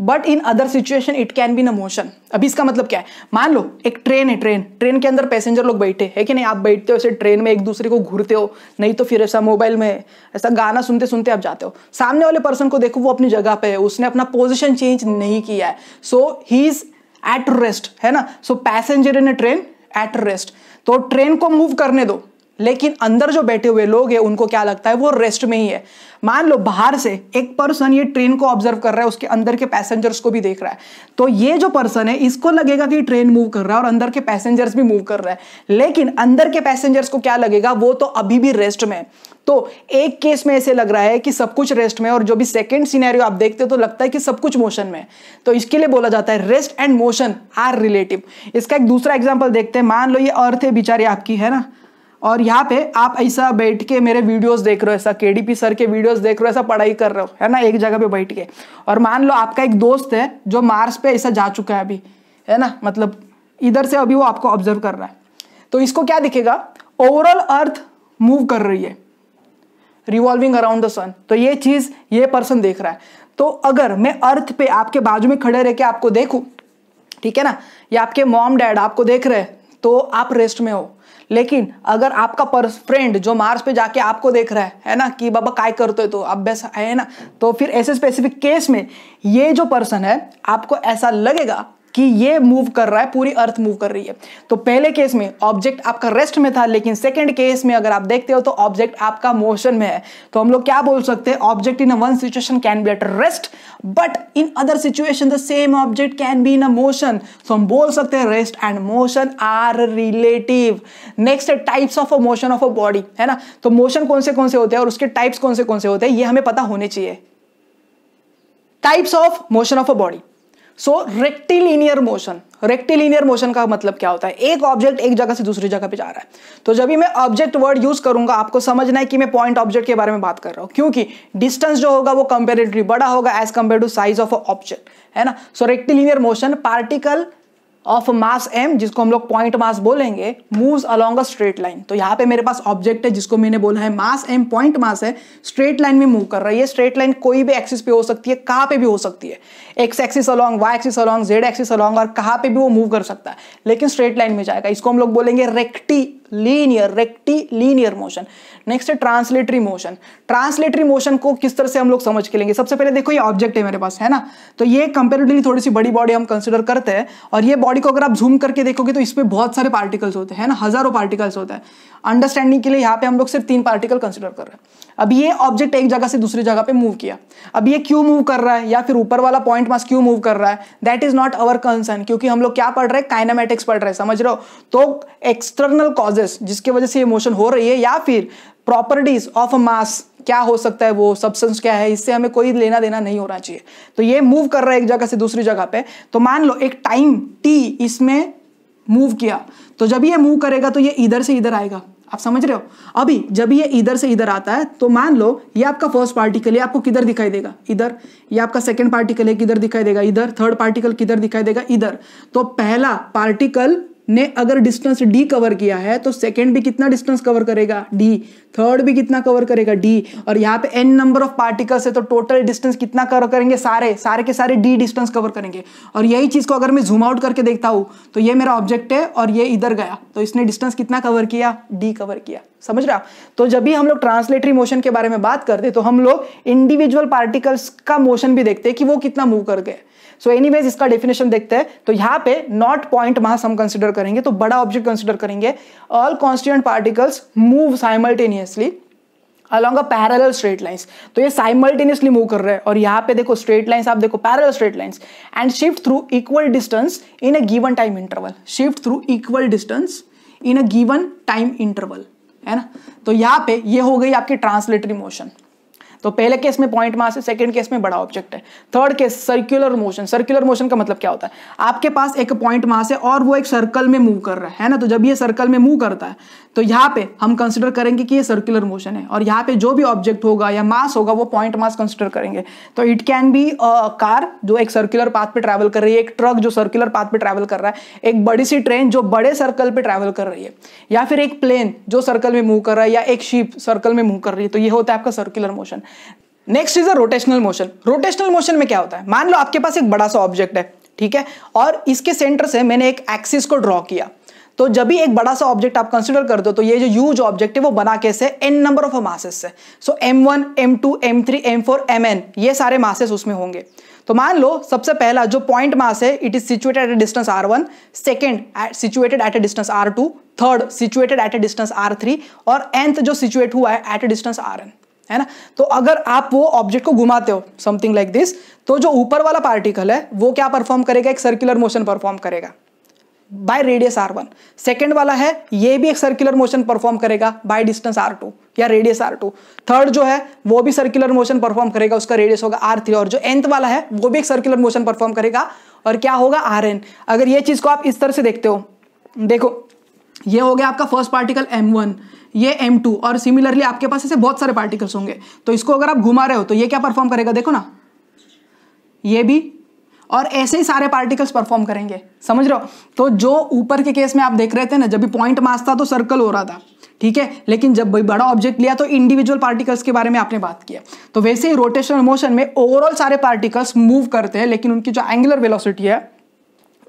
but in other situation it can be in motion अभी इसका मतलब क्या है मान लो एक ट्रेन है ट्रेन ट्रेन के अंदर पैसेंजर लोग बैठे है कि नहीं आप बैठते हो ऐसे ट्रेन में एक दूसरे को घूरते हो नहीं तो फिर ऐसा मोबाइल में ऐसा गाना सुनते सुनते आप जाते हो सामने वाले पर्सन को देखो वो अपनी जगह पे है उसने अपना पोजिशन चेंज नहीं किया है so he is at rest है ना so passenger in a train at rest तो ट्रेन को मूव करने दो लेकिन अंदर जो बैठे हुए लोग हैं उनको क्या लगता है वो रेस्ट में ही है मान लो बाहर से एक पर्सन ये ट्रेन को ऑब्जर्व कर रहा है उसके अंदर के पैसेंजर्स को भी देख रहा है तो ये जो पर्सन है इसको लगेगा कि ट्रेन मूव कर रहा है और अंदर के पैसेंजर्स भी मूव कर रहा है लेकिन अंदर के पैसेंजर्स को क्या लगेगा वो तो अभी भी रेस्ट में है तो एक केस में ऐसे लग रहा है कि सब कुछ रेस्ट में और जो भी सेकेंड सीनेरियो आप देखते हो तो लगता है कि सब कुछ मोशन में तो इसके लिए बोला जाता है rest and motion are relative इसका एक दूसरा एग्जाम्पल देखते हैं मान लो ये अर्थ है बिचारी आपकी है ना और यहाँ पे आप ऐसा बैठ के मेरे वीडियोस देख रहे हो ऐसा केडीपी सर के वीडियोस देख रहे हो ऐसा पढ़ाई कर रहे हो है ना एक जगह पे बैठ के और मान लो आपका एक दोस्त है जो मार्स पे ऐसा जा चुका है अभी है ना मतलब इधर से अभी वो आपको ऑब्जर्व कर रहा है तो इसको क्या दिखेगा ओवरऑल अर्थ मूव कर रही है रिवॉल्विंग अराउंड द सन तो ये चीज ये पर्सन देख रहा है तो अगर मैं अर्थ पे आपके बाजू में खड़े रह के आपको देखूं ठीक है ना या आपके मॉम डैड आपको देख रहे हैं तो आप रेस्ट में हो लेकिन अगर आपका पर्स फ्रेंड जो मार्स पे जाके आपको देख रहा है है ना कि बाबा काय करते तो अब बस है ना तो फिर ऐसे स्पेसिफिक केस में ये जो पर्सन है आपको ऐसा लगेगा कि ये मूव कर रहा है पूरी अर्थ मूव कर रही है तो पहले केस में ऑब्जेक्ट आपका रेस्ट में था लेकिन सेकंड केस में अगर आप देखते हो तो ऑब्जेक्ट आपका मोशन में है तो हम लोग क्या बोल सकते हैं object in one situation can be at rest but in other situation the same object can be in a motion so हम बोल सकते हैं rest and motion are relative next types of a motion of a body है ना तो motion कौन से कौन से होते हैं और उसके टाइप्स कौन से कौन से होते हैं ये हमें पता होने चाहिए types of motion of a body so rectilinear motion rectilinear motion का मतलब क्या होता है एक ऑब्जेक्ट एक जगह से दूसरी जगह पे जा रहा है तो जब भी मैं ऑब्जेक्ट वर्ड यूज करूंगा आपको समझना है कि मैं पॉइंट ऑब्जेक्ट के बारे में बात कर रहा हूं क्योंकि डिस्टेंस जो होगा वो कंपेरेटिवली बड़ा होगा as compare to size of object है ना so rectilinear motion particle of mass M जिसको हम लोग पॉइंट मास बोलेंगे moves along a straight line तो यहाँ पे मेरे पास ऑब्जेक्ट है जिसको मैंने बोला है मास एम पॉइंट मास है स्ट्रेट लाइन में मूव कर रहा है स्ट्रेट लाइन कोई भी एक्सिस पे हो सकती है कहाँ पे भी हो सकती है X axis along Y axis along Z axis along और कहाँ पे भी वो मूव कर सकता है लेकिन स्ट्रेट लाइन में जाएगा इसको हम लोग बोलेंगे rectilinear rectilinear motion next है ट्रांसलेटरी मोशन ट्रांसलेटरी मोशन को किस तरह से हम लोग समझ के लेंगे सबसे पहले देखो ये ऑब्जेक्ट है मेरे पास है ना तो ये कंपेरेटिवली थोड़ी सी बड़ी बॉडी हम कंसिडर करते हैं और ये बॉडी को अगर आप जूम करके देखोगे तो इसमें बहुत सारे पार्टिकल्स होते हैं ना हजारों पार्टिकल्स होते हैं अंडरस्टैंडिंग के लिए यहाँ पे हम लोग सिर्फ तीन पार्टिकल कंसिडर कर रहे हैं अब ये ऑब्जेक्ट एक जगह से दूसरी जगह पे मूव किया अब ये क्यों मूव कर रहा है या फिर ऊपर वाला पॉइंट मास क्यों मूव कर रहा है that is not our concern क्योंकि हम लोग क्या पढ़ रहे हैं काइनामेटिक्स पढ़ रहे हैं समझ रहे हो तो एक्सटर्नल कॉजेस जिसके वजह से ये मोशन हो रही है या फिर प्रॉपर्टीज ऑफ अ मास क्या हो सकता है वो सब्सटेंस क्या है इससे हमें कोई लेना देना नहीं होना चाहिए तो ये मूव कर रहा है एक जगह से दूसरी जगह पे तो मान लो एक टाइम टी इसमें मूव किया तो जब ये मूव करेगा तो ये इधर से इधर आएगा आप समझ रहे हो अभी जब ये इधर से इधर आता है तो मान लो ये आपका फर्स्ट पार्टिकल है आपको किधर दिखाई देगा इधर ये आपका सेकंड पार्टिकल है किधर दिखाई देगा इधर थर्ड पार्टिकल किधर दिखाई देगा इधर तो पहला पार्टिकल ने अगर डिस्टेंस डी कवर किया है तो सेकंड भी कितना डिस्टेंस कवर करेगा डी थर्ड भी कितना कवर करेगा डी और यहाँ पे एन नंबर ऑफ पार्टिकल्स है तो टोटल डिस्टेंस कितना कवर करेंगे सारे सारे के सारे डी डिस्टेंस कवर करेंगे और यही चीज़ को अगर मैं जूम आउट करके देखता हूँ तो ये मेरा ऑब्जेक्ट है और ये इधर गया तो इसने डिस्टेंस कितना कवर किया डी कवर किया समझ रहा तो जब भी हम लोग ट्रांसलेटरी मोशन के बारे में बात करते तो हम लोग इंडिविजुअल पार्टिकल्स का मोशन भी देखते हैं कि वो कितना मूव कर गए सो एनी इसका डेफिनेशन देखते हैं तो यहाँ पे नॉट पॉइंट हम कंसिडर करेंगे तो बड़ा ऑब्जेक्ट कंसिडर करेंगे all constituent particles move simultaneous simultaneously along a parallel straight lines तो ये साइमल्टेनियसली मूव कर रहे हैं और यहाँ पे देखो स्ट्रेट लाइन्स आप देखो parallel straight lines and shift through equal distance in a given time interval shift through equal distance in a given time interval है ना तो यहाँ पे ये हो गई आपकी ट्रांसलेटरी मोशन तो पहले केस में पॉइंट मास है सेकेंड केस में बड़ा ऑब्जेक्ट है third case circular motion circular motion का मतलब क्या होता है आपके पास एक पॉइंट मास है और वो एक सर्कल में मूव कर रहा है ना तो जब ये सर्कल में मूव करता है तो यहाँ पे हम कंसिडर करेंगे कि ये सर्कुलर मोशन है और यहाँ पे जो भी ऑब्जेक्ट होगा या मास होगा वो पॉइंट मास कंसिडर करेंगे तो it can be a car जो एक सर्कुलर पाथ पे ट्रैवल कर रही है एक ट्रक जो सर्कुलर पाथ पे ट्रैवल कर रहा है एक बड़ी सी ट्रेन जो बड़े सर्कल पे ट्रैवल कर रही है या फिर एक प्लेन जो सर्कल में मूव कर रहा है या एक शिप सर्कल में मूव कर रही है तो ये होता है आपका circular motion next is a rotational motion rotational motion में क्या होता है मान लो आपके पास एक बड़ा सा ऑब्जेक्ट है ठीक है और इसके सेंटर से मैंने एक एक्सिस को ड्रॉ किया तो जब भी एक बड़ा सा ऑब्जेक्ट आप कंसिडर कर दो तो ये जो यूज ऑब्जेक्ट है वो बना कैसे एन नंबर ऑफ मासेस से so M one M two M three M four M N ये सारे मासेस उसमें होंगे तो मान लो सबसे पहला जो पॉइंट मास है it is situated at a distance R one second situated at a distance R two third situated at a distance R three और एंथ जो सिचुएट हुआ है at a distance R N है ना तो अगर आप वो ऑब्जेक्ट को घुमाते हो समथिंग लाइक दिस तो जो ऊपर वाला पार्टिकल है वो क्या परफॉर्म करेगा एक सर्कुलर मोशन परफॉर्म करेगा by radius R one second वाला है ये भी एक सर्कुलर मोशन परफॉर्म करेगा बाय डिस्टेंस आर टू या रेडियस आर टू थर्ड जो है वो भी सर्कुलर मोशन परफॉर्म करेगा उसका रेडियस होगा आर थ्री और जो एंथ वाला है वो भी एक सर्कुलर मोशन परफॉर्म करेगा और क्या होगा आर एन अगर ये चीज़ को आप इस तरह से देखते हो देखो ये हो गया आपका फर्स्ट पार्टिकल एम वन ये एम टू और सिमिलरली आपके पास ऐसे बहुत सारे पार्टिकल्स होंगे तो इसको अगर आप घुमा रहे हो तो ये क्या परफॉर्म करेगा देखो ना ये भी और ऐसे ही सारे पार्टिकल्स परफॉर्म करेंगे समझ रहे हो तो जो ऊपर के केस में आप देख रहे थे ना जब भी पॉइंट मास था तो सर्कल हो रहा था ठीक है लेकिन जब भाई बड़ा ऑब्जेक्ट लिया तो इंडिविजुअल पार्टिकल्स के बारे में आपने बात किया तो वैसे ही रोटेशनल मोशन में ओवरऑल सारे पार्टिकल्स मूव करते हैं लेकिन उनकी जो एंगुलर वेलोसिटी है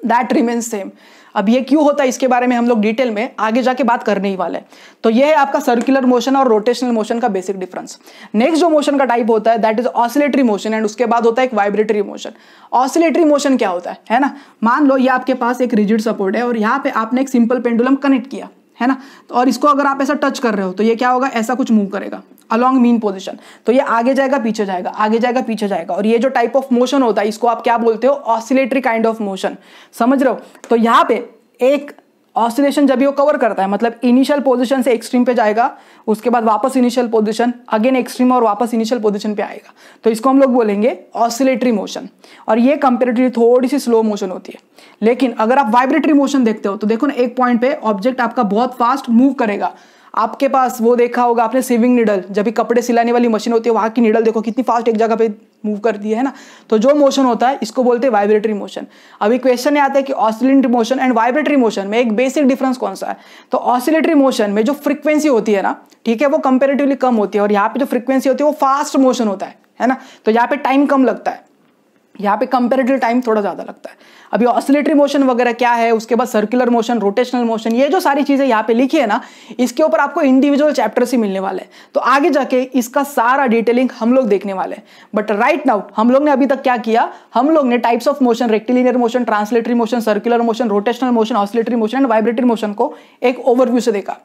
दैट रिमेन्स सेम अब ये क्यों होता है इसके बारे में हम लोग डिटेल में आगे जाके बात करने ही वाले हैं तो ये है आपका सर्कुलर मोशन और रोटेशनल मोशन का बेसिक डिफरेंस नेक्स्ट जो मोशन का टाइप होता है that is oscillatory motion and उसके बाद होता है एक वाइब्रेटरी मोशन ऑसिलेटरी मोशन क्या होता है है ना मान लो ये आपके पास एक रिजिड सपोर्ट है और यहाँ पे आपने एक सिंपल पेंडुलम कनेक्ट किया है ना तो और इसको अगर आप ऐसा टच कर रहे हो तो ये क्या होगा ऐसा कुछ मूव करेगा अलॉन्ग मीन पोजिशन तो ये आगे जाएगा पीछे जाएगा आगे जाएगा पीछे जाएगा और ये जो टाइप ऑफ मोशन होता है इसको आप क्या बोलते हो ऑसिलेटरी काइंड ऑफ मोशन समझ रहे हो तो यहाँ पे एक ऑसिलेशन जब वो कवर करता है मतलब इनिशियल पोजीशन से एक्सट्रीम पे जाएगा उसके बाद वापस इनिशियल पोजीशन अगेन एक्सट्रीम और वापस इनिशियल पोजीशन पे आएगा तो इसको हम लोग बोलेंगे ऑसिलेटरी मोशन और ये कंपेरेटिवली थोड़ी सी स्लो मोशन होती है लेकिन अगर आप वाइब्रेटरी मोशन देखते हो तो देखो ना एक पॉइंट पे ऑब्जेक्ट आपका बहुत फास्ट मूव करेगा आपके पास वो देखा होगा आपने सेविंग निडल जब भी कपड़े सिलाने वाली मशीन होती है वहाँ की निडल देखो कितनी फास्ट एक जगह पे मूव करती है ना तो जो मोशन होता है इसको बोलते हैं वाइब्रेटरी मोशन अभी क्वेश्चन आता है कि oscillatory motion and vibratory motion में एक बेसिक डिफरेंस कौन सा है तो ऑसिलेटरी मोशन में जो फ्रिक्वेंसी होती है ना ठीक है वो कंपेरेटिवली कम होती है और यहाँ पे जो फ्रिक्वेंसी होती है वो फास्ट मोशन होता है है ना तो यहाँ पे टाइम कम लगता है यहाँ पे कंपेरेटिव टाइम थोड़ा ज़्यादा लगता है अभी ऑसिलेटरी मोशन वगैरह क्या है उसके बाद सर्कुलर मोशन रोटेशनल मोशन ये जो सारी चीज़ें यहाँ पे लिखी है ना इसके ऊपर आपको इंडिविजुअल चैप्टर ही मिलने वाले हैं तो आगे जाके इसका सारा डिटेलिंग हम लोग देखने वाले हैं बट राइट नाउ हम लोग ने अभी तक क्या किया हम लोग ने types of motion rectilinear motion translatory motion circular motion rotational motion oscillatory motion and vibratory motion को एक ओवरव्यू से देखा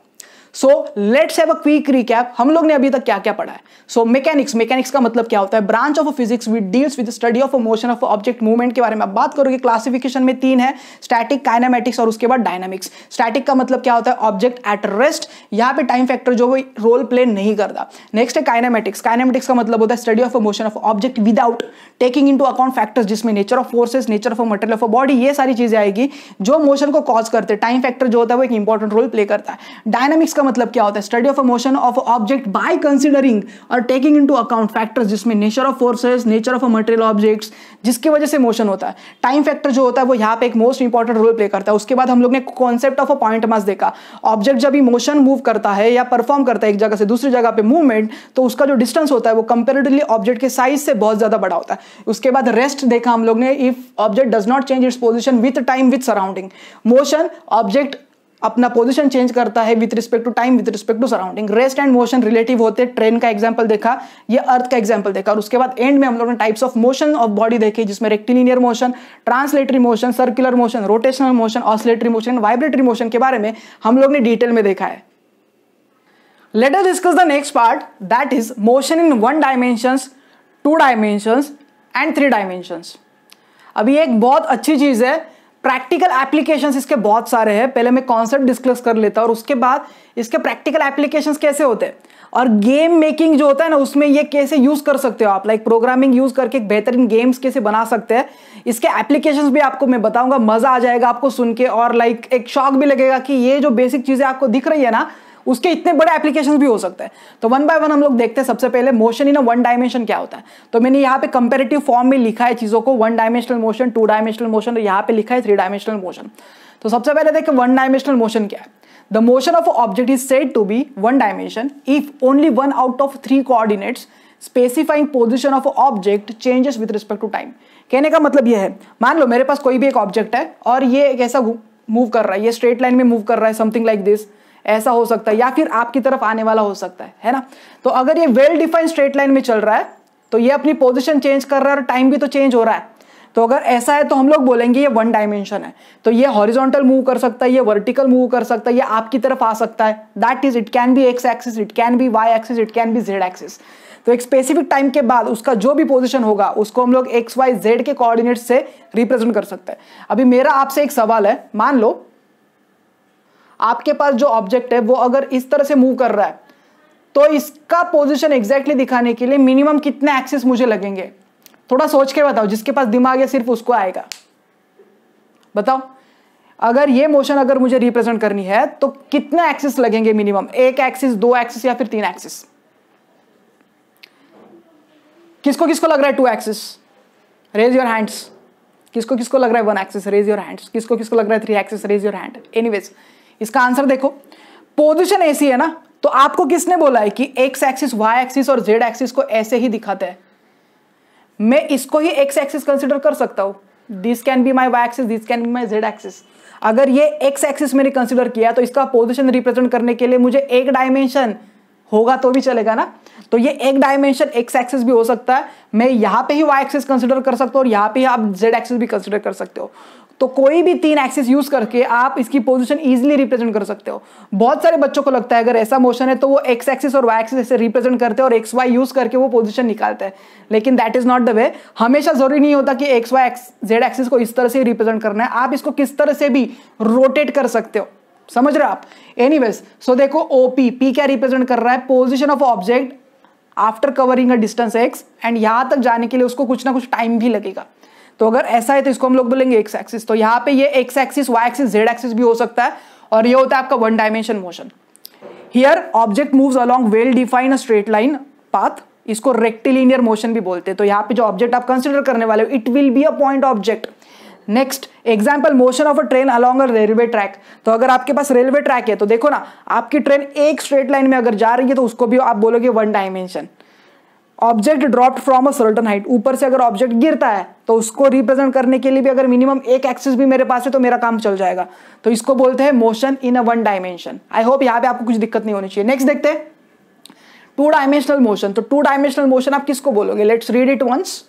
so let's have a quick recap हम लोग ने अभी तक क्या क्या पढ़ा है सो मैकेनिक्स मैकेनिक्स का मतलब क्या होता है branch of physics with deals with study of motion of object movement के बारे में आप बात करोगे क्लासिफिकेशन में तीन है स्टैटिक काइनामेटिक्स और उसके बाद डायनामिक्स स्टैटिक का मतलब क्या होता है ऑब्जेक्ट एट रेस्ट यहाँ पे टाइम फैक्टर जो वो रोल प्ले नहीं करता नेक्स्ट है काइनामेटिक्स काइनामेटिक्स का मतलब होता है study of motion of object without taking in account factors जिसमें nature of forces nature of material of body ये सारी चीजें आएगी जो मोशन को कॉज करते हैं टाइम फैक्टर जो होता है वो एक इंपॉर्टेंट रोल प्ले करता है डायनामिक्स का का मतलब क्या होता है study of a motion of object by considering और टेकिंग इनटू अकाउंट फैक्टर्स जिसमें nature of forces nature of a material objects जिसकी वजह से मोशन होता है टाइम फैक्टर जो होता है वो यहाँ पे एक मोस्ट इंपॉर्टेंट रोल प्ले करता है उसके बाद हम लोग ने concept of a point mass देखा ऑब्जेक्ट जब भी मोशन मूव करता है या परफॉर्म करता है एक जगह से दूसरी जगह पे मूवमेंट तो उसका जो डिस्टेंस होता है वो कंपेरेटिवली ऑब्जेक्ट के साइज से बहुत ज्यादा बड़ा होता है उसके बाद रेस्ट देखा हम लोग ने if object does not change its position with time with surrounding motion object अपना पोजीशन चेंज करता है with respect to time with respect to surrounding rest and motion relative होते ट्रेन का एग्जाम्पल देखा ये अर्थ का एग्जाम्पल देखा और उसके बाद एंड में हम लोगों ने types of motion of body देखी जिसमें rectilinear motion translatory motion circular motion rotational motion oscillatory motion vibratory motion के बारे में हम लोग ने डिटेल में देखा है let us discuss the next part that is motion in one dimension two dimensions and three dimensions अभी एक बहुत अच्छी चीज़ है प्रैक्टिकल एप्लीकेशन इसके बहुत सारे हैं पहले मैं कॉन्सेप्ट डिस्कस कर लेता और उसके बाद इसके प्रैक्टिकल एप्लीकेशन कैसे होते हैं और गेम मेकिंग जो होता है ना उसमें ये कैसे यूज कर सकते हो आप लाइक प्रोग्रामिंग यूज करके एक बेहतरीन गेम्स कैसे बना सकते हैं इसके एप्लीकेशंस भी आपको मैं बताऊंगा मजा आ जाएगा आपको सुन के और लाइक एक शौक भी लगेगा कि ये जो बेसिक चीजें आपको दिख रही है ना उसके इतने बड़े एप्लीकेशन भी हो सकते हैं तो वन बाय वन हम लोग देखते हैं सबसे पहले मोशन इन वन डायमेंशन क्या होता है तो मैंने यहाँ पे कंपेरेटिव फॉर्म में लिखा है चीज़ों को one dimensional motion two dimensional motion और यहाँ पे लिखा है थ्री डायमेंशनल मोशन तो सबसे पहले देखिए वन डायमेंशनल मोशन क्या है the motion of object is said to be one dimension if only one out of three coordinates specifying position of object changes with respect to time कहने का मतलब यह है मान लो मेरे पास कोई भी एक ऑब्जेक्ट है और ये एक ऐसा मूव कर रहा है ये स्ट्रेट लाइन में मूव कर रहा है समथिंग लाइक दिस ऐसा हो सकता है या फिर आपकी तरफ आने वाला हो सकता है है ना तो अगर ये वेल डिफाइंड स्ट्रेट लाइन में चल रहा है तो ये अपनी पोजिशन चेंज कर रहा है और टाइम भी तो चेंज हो रहा है तो अगर ऐसा है तो हम लोग बोलेंगे ये वन डायमेंशन है तो ये हॉरिजॉन्टल मूव कर सकता है ये वर्टिकल मूव कर सकता है ये आपकी तरफ आ सकता है that is it can be X axis it can be Y axis it can be Z axis तो एक स्पेसिफिक टाइम के बाद उसका जो भी पोजीशन होगा उसको हम लोग एक्स वाई जेड के कोऑर्डिनेट से रिप्रेजेंट कर सकते हैं अभी मेरा आपसे एक सवाल है मान लो आपके पास जो ऑब्जेक्ट है वो अगर इस तरह से मूव कर रहा है तो इसका पोजिशन एग्जैक्टली दिखाने के लिए मिनिमम कितने एक्सेस मुझे लगेंगे थोड़ा सोच के बताओ जिसके पास दिमाग है सिर्फ उसको आएगा बताओ अगर ये मोशन अगर मुझे रिप्रेजेंट करनी है तो कितने एक्सिस लगेंगे मिनिमम एक एक्सिस दो एक्सिस या फिर तीन एक्सिस किसको किसको लग रहा है two axis raise your hands किसको किसको लग रहा है one axis raise your hands किसको किसको लग रहा है three axis raise your hand anyways इसका आंसर देखो पोजिशन ऐसी है ना तो आपको किसने बोला है कि एक्स एक्सिस वाई एक्सिस और जेड एक्सिस को ऐसे ही दिखाते हैं मैं इसको ही एक्स एक्सिस कंसिडर कर सकता हूं this can be my Y axis this can be my Z axis अगर ये एक्स एक्सिस मैंने कंसिडर किया तो इसका पोजिशन रिप्रेजेंट करने के लिए मुझे एक डायमेंशन होगा तो भी चलेगा ना तो ये एक डायमेंशन एक्स एक्सिस भी हो सकता है मैं यहां पे ही वाई एक्सिस कंसिडर कर सकता हूँ और यहां पे ही आप जेड एक्सिस भी कंसिडर कर सकते हो तो कोई भी तीन एक्सिस यूज करके आप इसकी पोजीशन इजीली रिप्रेजेंट कर सकते हो बहुत सारे बच्चों को लगता है अगर ऐसा मोशन है तो वो एक्स एक्सिस और वाई एक्सिस ऐसे रिप्रेजेंट करते हैं और एक्स वाई यूज करके वो पोजीशन निकालते हैं लेकिन that is not the way हमेशा जरूरी नहीं होता कि एक्स वाई जेड एक्सिस को इस तरह से रिप्रेजेंट करना है आप इसको किस तरह से भी रोटेट कर सकते हो समझ रहे हो आप एनी सो so देखो ओपी पी क्या रिप्रेजेंट कर रहा है position of object after covering a distance X and यहां तक जाने के लिए उसको कुछ ना कुछ टाइम भी लगेगा तो अगर ऐसा है तो इसको हम लोग बोलेंगे एक्स एक्सिस तो यहाँ पे ये X axis Y axis Z axis भी हो सकता है और ये होता है आपका one dimension motion here object moves along well define straight line path इसको रेक्टिलीनियर मोशन भी बोलते हैं तो यहाँ पे जो ऑब्जेक्ट आप कंसिडर करने वाले हो it will be a point object next example motion of a train along a railway track तो अगर आपके पास रेलवे ट्रैक है तो देखो ना आपकी ट्रेन एक स्ट्रेट लाइन में अगर जा रही है तो उसको भी आप बोलोगे one dimension object dropped from a certain height ऊपर से अगर ऑब्जेक्ट गिरता है तो उसको रिप्रेजेंट करने के लिए भी अगर मिनिमम एक एक्सिस भी मेरे पास है तो मेरा काम चल जाएगा तो इसको बोलते हैं motion in a one dimension I hope यहां पे आपको कुछ दिक्कत नहीं होनी चाहिए नेक्स्ट देखते हैं टू डायमेंशनल मोशन तो टू डायमेंशनल मोशन आप किसको बोलोगे let's read it once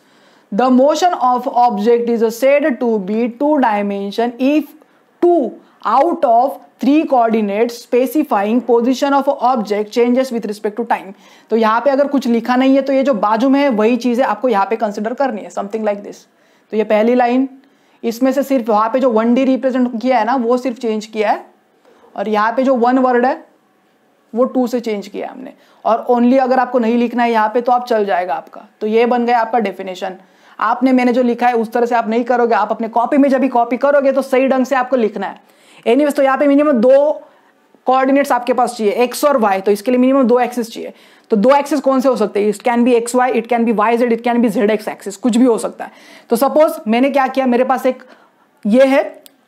the motion of object is a said to be two dimension if two out of three coordinate specifying position of object changes with respect to time तो यहाँ पे अगर कुछ लिखा नहीं है तो ये जो बाजू में है वही चीज़ है आपको यहाँ पे कंसिडर करनी है समथिंग लाइक दिस तो ये पहली लाइन इसमें से सिर्फ वहां पे जो वन डी रिप्रेजेंट किया है ना वो सिर्फ चेंज किया है और यहाँ पे जो वन वर्ड है वो टू से चेंज किया हमने और ओनली अगर आपको नहीं लिखना है यहाँ पे तो आप चल जाएगा आपका तो ये बन गया आपका डेफिनेशन आपने मैंने जो लिखा है उस तरह से आप नहीं करोगे आप अपने कॉपी में जब भी कॉपी करोगे तो सही ढंग से आपको लिखना है एनी तो यहाँ पे मिनिमम दो कोऑर्डिनेट्स आपके पास चाहिए एक्स और वाई तो इसके लिए मिनिमम दो एक्सेस चाहिए तो दो एक्सेस कौन से हो सकते हैं it can be x y it can be y z it can be z x axes कुछ भी हो सकता है तो सपोज मैंने क्या किया मेरे पास एक ये है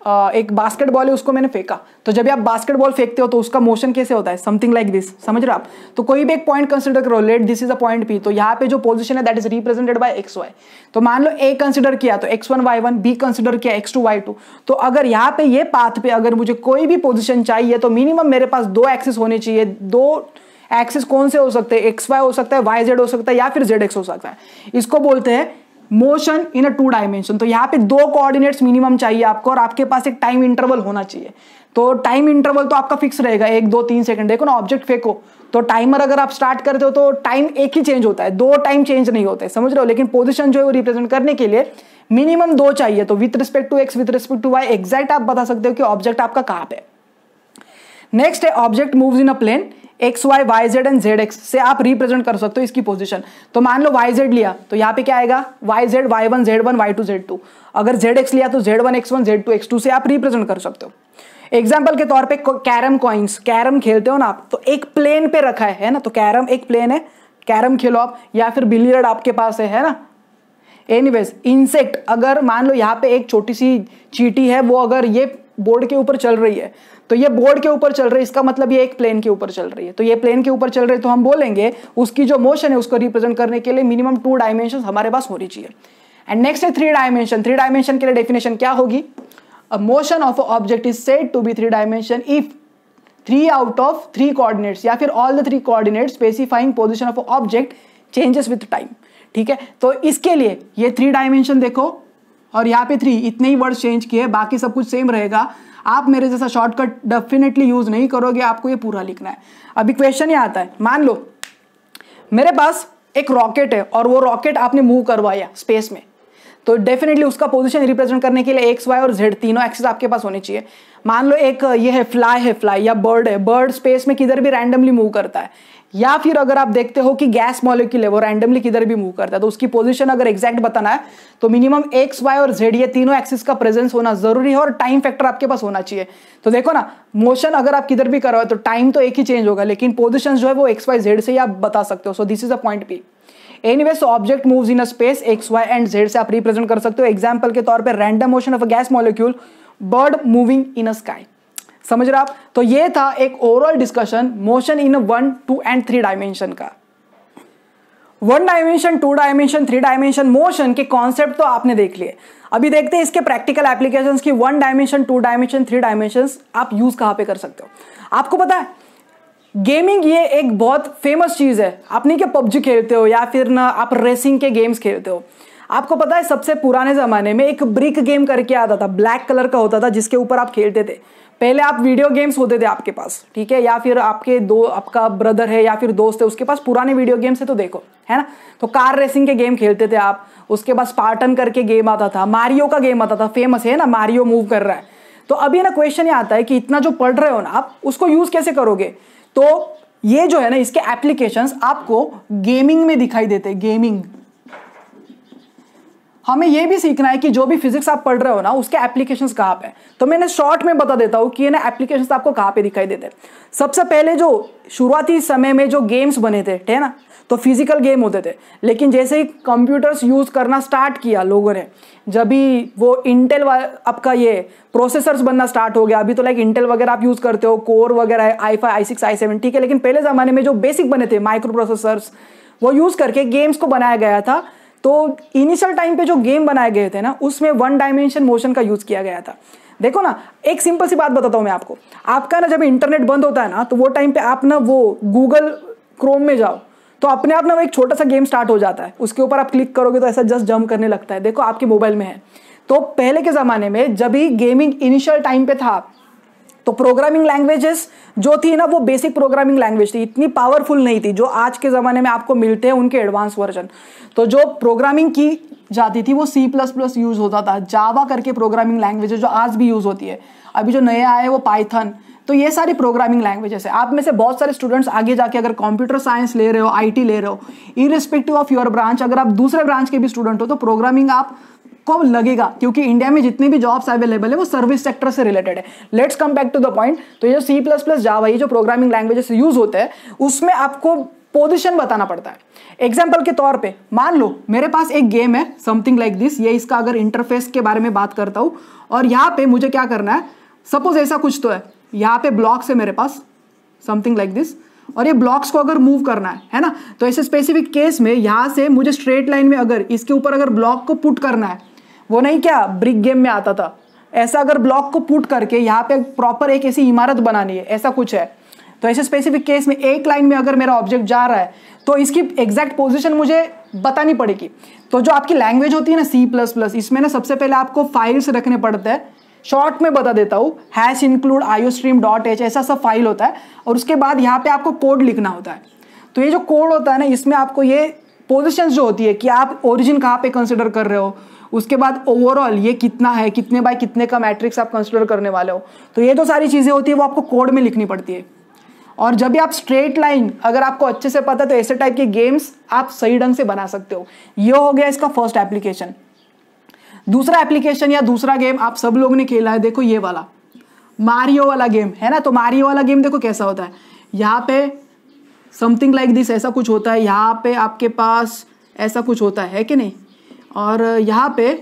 एक बास्केटबॉल है उसको मैंने फेंका तो जब आप बास्केटबॉल फेंकते हो तो उसका मोशन कैसे होता है समथिंग लाइक दिस समझ रहे हो आप तो कोई भी एक पॉइंट कंसिडर करो let this is a point p तो यहाँ पे जो पोजिशन है that is represented by x y तो मान लो ए कंसिडर किया तो x one y one B consider किया एक्स टू वाई टू तो अगर यहाँ पे ये पाथ पे अगर मुझे कोई भी पोजिशन चाहिए तो मिनिमम मेरे पास दो एक्सेस होने चाहिए दो एक्सेस कौन से हो सकते हैं एक्स वाई हो सकता है वाई जेड हो सकता है या फिर जेड एक्स हो सकता है इसको बोलते हैं motion in a two dimension तो यहाँ पे दो कोऑर्डिनेट्स मिनिमम चाहिए आपको और आपके पास एक टाइम इंटरवल होना चाहिए तो टाइम इंटरवल तो आपका फिक्स रहेगा एक दो तीन सेकंड देखो ना ऑब्जेक्ट फेंको तो टाइमर अगर आप स्टार्ट करते हो तो टाइम एक ही चेंज होता है दो टाइम चेंज नहीं होते समझ रहे हो लेकिन पोजिशन जो है वो रिप्रेजेंट करने के लिए मिनिमम दो चाहिए तो with respect to x with respect to y exact आप बता सकते हो कि ऑब्जेक्ट आपका कहाँ पे नेक्स्ट है object moves in a plane x y y z and z x से आप रिप्रेजेंट कर सकते हो इसकी पोजीशन तो मान लो वाई जेड लिया तो यहाँ पे क्या आएगा y z y one z one y two z two अगर जेड एक्स लिया तो z one x one z two x two से आप रिप्रेजेंट कर सकते हो एग्जाम्पल के तौर पे कैरम कॉइन्स कैरम खेलते हो ना आप तो एक प्लेन पे रखा है है ना तो कैरम एक प्लेन है कैरम खेलो आप या फिर बिलियर्ड आपके पास है है ना एनीवेज इंसेक्ट अगर मान लो यहाँ पे एक छोटी सी चीटी है वो अगर ये बोर्ड के ऊपर चल रही है तो ये बोर्ड के ऊपर चल रही है इसका मतलब ये एक प्लेन के ऊपर चल रही है तो ये प्लेन के ऊपर चल रही है तो हम बोलेंगे उसकी जो मोशन है उसको रिप्रेजेंट करने के लिए मिनिमम टू डायमेंशन हमारे पास होनी चाहिए एंड नेक्स्ट है थ्री डायमेंशन थ्री डायमेंशन के लिए डेफिनेशन क्या होगी motion of object is said to be three dimension if three out of three coordinates या फिर all the three coordinate specifying position of object changes with time ठीक है तो इसके लिए ये थ्री डायमेंशन देखो और यहाँ पे थ्री इतने ही वर्ड चेंज किए बाकी सब कुछ सेम रहेगा आप मेरे जैसा शॉर्टकट डेफिनेटली यूज़ नहीं करोगे आपको ये पूरा लिखना है अभी क्वेश्चन ये आता है मान लो मेरे पास एक रॉकेट है और वो रॉकेट आपने मूव करवाया स्पेस में तो डेफिनेटली उसका पोजीशन रिप्रेजेंट करने के लिए एक्स वाई और जेड तीनों एक्सेस आपके पास होने चाहिए मान लो एक ये है फ्लाई है फ्लाई या बर्ड है बर्ड स्पेस में किधर भी रैंडमली मूव करता है या फिर अगर आप देखते हो कि गैस मॉलिक्यूल है वो रैंडमली किधर भी मूव करता है तो उसकी पोजीशन अगर एग्जैक्ट बताना है तो मिनिमम एक्स वाई और जेड ये तीनों एक्सिस का प्रेजेंस होना जरूरी है और टाइम फैक्टर आपके पास होना चाहिए तो देखो ना मोशन अगर आप किधर भी करो तो टाइम तो एक ही चेंज होगा लेकिन पोजिशन जो है वो एक्स वाई जेड से ही आप बता सकते हो so this is a point p anyway so object moves in a space x y and z से आप रिप्रेजेंट कर सकते हो एग्जाम्पल के तौर पर random motion of a gas molecule bird moving in a sky समझ रहे आप तो ये था एक overall discussion motion in one two and three dimension का one dimension two dimension three dimension motion के कॉन्सेप्ट तो आपने देख लिए अभी देखते हैं इसके प्रैक्टिकल एप्लीकेशंस की one dimension two dimension three dimension आप यूज कहां पे कर सकते हो आपको पता है गेमिंग ये एक बहुत फेमस चीज़ है आप नहीं क्या पबजी खेलते हो या फिर ना आप रेसिंग के गेम्स खेलते हो आपको पता है सबसे पुराने ज़माने में एक ब्रिक गेम करके आता था ब्लैक कलर का होता था जिसके ऊपर आप खेलते थे पहले आप वीडियो गेम्स होते थे आपके पास ठीक है या फिर आपके दो आपका ब्रदर है या फिर दोस्त है उसके पास पुराने वीडियो गेम्स है तो देखो है ना तो कार रेसिंग के गेम खेलते थे आप उसके पास पार्टन करके गेम आता था मारियो का गेम आता था फेमस है ना मारियो मूव कर रहा है तो अभी ना क्वेश्चन ये आता है कि इतना जो पढ़ रहे हो ना आप उसको यूज़ कैसे करोगे तो ये जो है ना इसके एप्लीकेशंस आपको गेमिंग में दिखाई देते हैं गेमिंग हमें ये भी सीखना है कि जो भी फिजिक्स आप पढ़ रहे हो ना उसके एप्लीकेशन कहाँ पे तो मैंने शॉर्ट में बता देता हूँ कि ये ना एप्लीकेशन आपको कहाँ पे दिखाई देते हैं सबसे पहले जो शुरुआती समय में जो गेम्स बने थे ठीक है ना तो फिजिकल गेम होते थे लेकिन जैसे ही कंप्यूटर्स यूज़ करना स्टार्ट किया लोगों ने जब भी वो इंटेल आपका ये प्रोसेसर्स बनना स्टार्ट हो गया अभी तो लाइक इंटेल वगैरह आप यूज़ करते हो कोर वगैरह है I five I six I seven ठीक है लेकिन पहले ज़माने में जो बेसिक बने थे माइक्रो प्रोसेसर्स वो यूज़ करके गेम्स को बनाया गया था तो इनिशियल टाइम पे जो गेम बनाए गए थे ना उसमें वन डायमेंशन मोशन का यूज़ किया गया था देखो ना एक सिंपल सी बात बताता हूँ मैं आपको आपका ना जब इंटरनेट बंद होता है ना तो वो टाइम पे आप ना वो गूगल क्रोम में जाओ तो अपने आप ना वो एक छोटा सा गेम स्टार्ट हो जाता है उसके ऊपर आप क्लिक करोगे तो ऐसा जस्ट जम करने लगता है देखो आपके मोबाइल में है तो पहले के ज़माने में जब ही गेमिंग इनिशियल टाइम पे था तो प्रोग्रामिंग लैंग्वेजेस जो थी ना वो बेसिक प्रोग्रामिंग लैंग्वेज थी इतनी पावरफुल नहीं थी जो आज के ज़माने में आपको मिलते हैं उनके एडवांस वर्जन तो जो प्रोग्रामिंग की जाती थी वो सी प्लस प्लस यूज़ होता था जावा करके प्रोग्रामिंग लैंग्वेज जो आज भी यूज़ होती है अभी जो नए आए वो पाइथन तो ये सारी प्रोग्रामिंग लैंग्वेजेस है आप में से बहुत सारे स्टूडेंट्स आगे जाके अगर कंप्यूटर साइंस ले रहे हो आईटी ले रहे हो इरिस्पेक्टिव ऑफ योर ब्रांच अगर आप दूसरे ब्रांच के भी स्टूडेंट हो तो प्रोग्रामिंग आप कब लगेगा क्योंकि इंडिया में जितने भी जॉब्स अवेलेबल है वो सर्विस सेक्टर से रिलेटेड है let's come back to the point तो ये सी प्लस प्लस जावा ये जो प्रोग्रामिंग लैंग्वेजेस यूज होते हैं उसमें आपको पोजिशन बताना पड़ता है एग्जाम्पल के तौर पर मान लो मेरे पास एक गेम है समथिंग लाइक दिस ये इसका अगर इंटरफेस के बारे में बात करता हूँ और यहाँ पे मुझे क्या करना है सपोज ऐसा कुछ तो है यहाँ पे ब्लॉक्स है मेरे पास समथिंग लाइक दिस और ये ब्लॉक्स को अगर मूव करना है है ना तो ऐसे स्पेसिफिक केस में यहाँ से मुझे स्ट्रेट लाइन में अगर इसके ऊपर अगर ब्लॉक को पुट करना है वो नहीं क्या ब्रिक गेम में आता था ऐसा अगर ब्लॉक को पुट करके यहाँ पे प्रॉपर एक ऐसी इमारत बनानी है ऐसा कुछ है तो ऐसे स्पेसिफिक केस में एक लाइन में अगर मेरा ऑब्जेक्ट जा रहा है तो इसकी एग्जैक्ट पोजिशन मुझे बतानी पड़ेगी तो जो आपकी लैंग्वेज होती है ना सी प्लस प्लस इसमें ना सबसे पहले आपको फाइल्स रखने पड़ते हैं शॉर्ट में बता देता हूँ hash include iostream dot h ऐसा सब फाइल होता है और उसके बाद यहाँ पे आपको कोड लिखना होता है तो ये जो कोड होता है ना इसमें आपको ये पोजिशन जो होती है कि आप ओरिजिन कहाँ पे कंसिडर कर रहे हो उसके बाद ओवरऑल ये कितना है कितने बाय कितने का मैट्रिक्स आप कंसिडर करने वाले हो तो ये तो सारी चीज़ें होती है वो आपको कोड में लिखनी पड़ती है और जब भी आप स्ट्रेट लाइन अगर आपको अच्छे से पता तो ऐसे टाइप के गेम्स आप सही ढंग से बना सकते हो ये हो गया इसका फर्स्ट एप्लीकेशन दूसरा एप्लीकेशन या दूसरा गेम आप सब लोग ने खेला है देखो ये वाला मारियो वाला गेम है ना तो मारियो वाला गेम देखो कैसा होता है यहाँ पे समथिंग लाइक दिस ऐसा कुछ होता है यहाँ पे आपके पास ऐसा कुछ होता है कि नहीं और यहाँ पे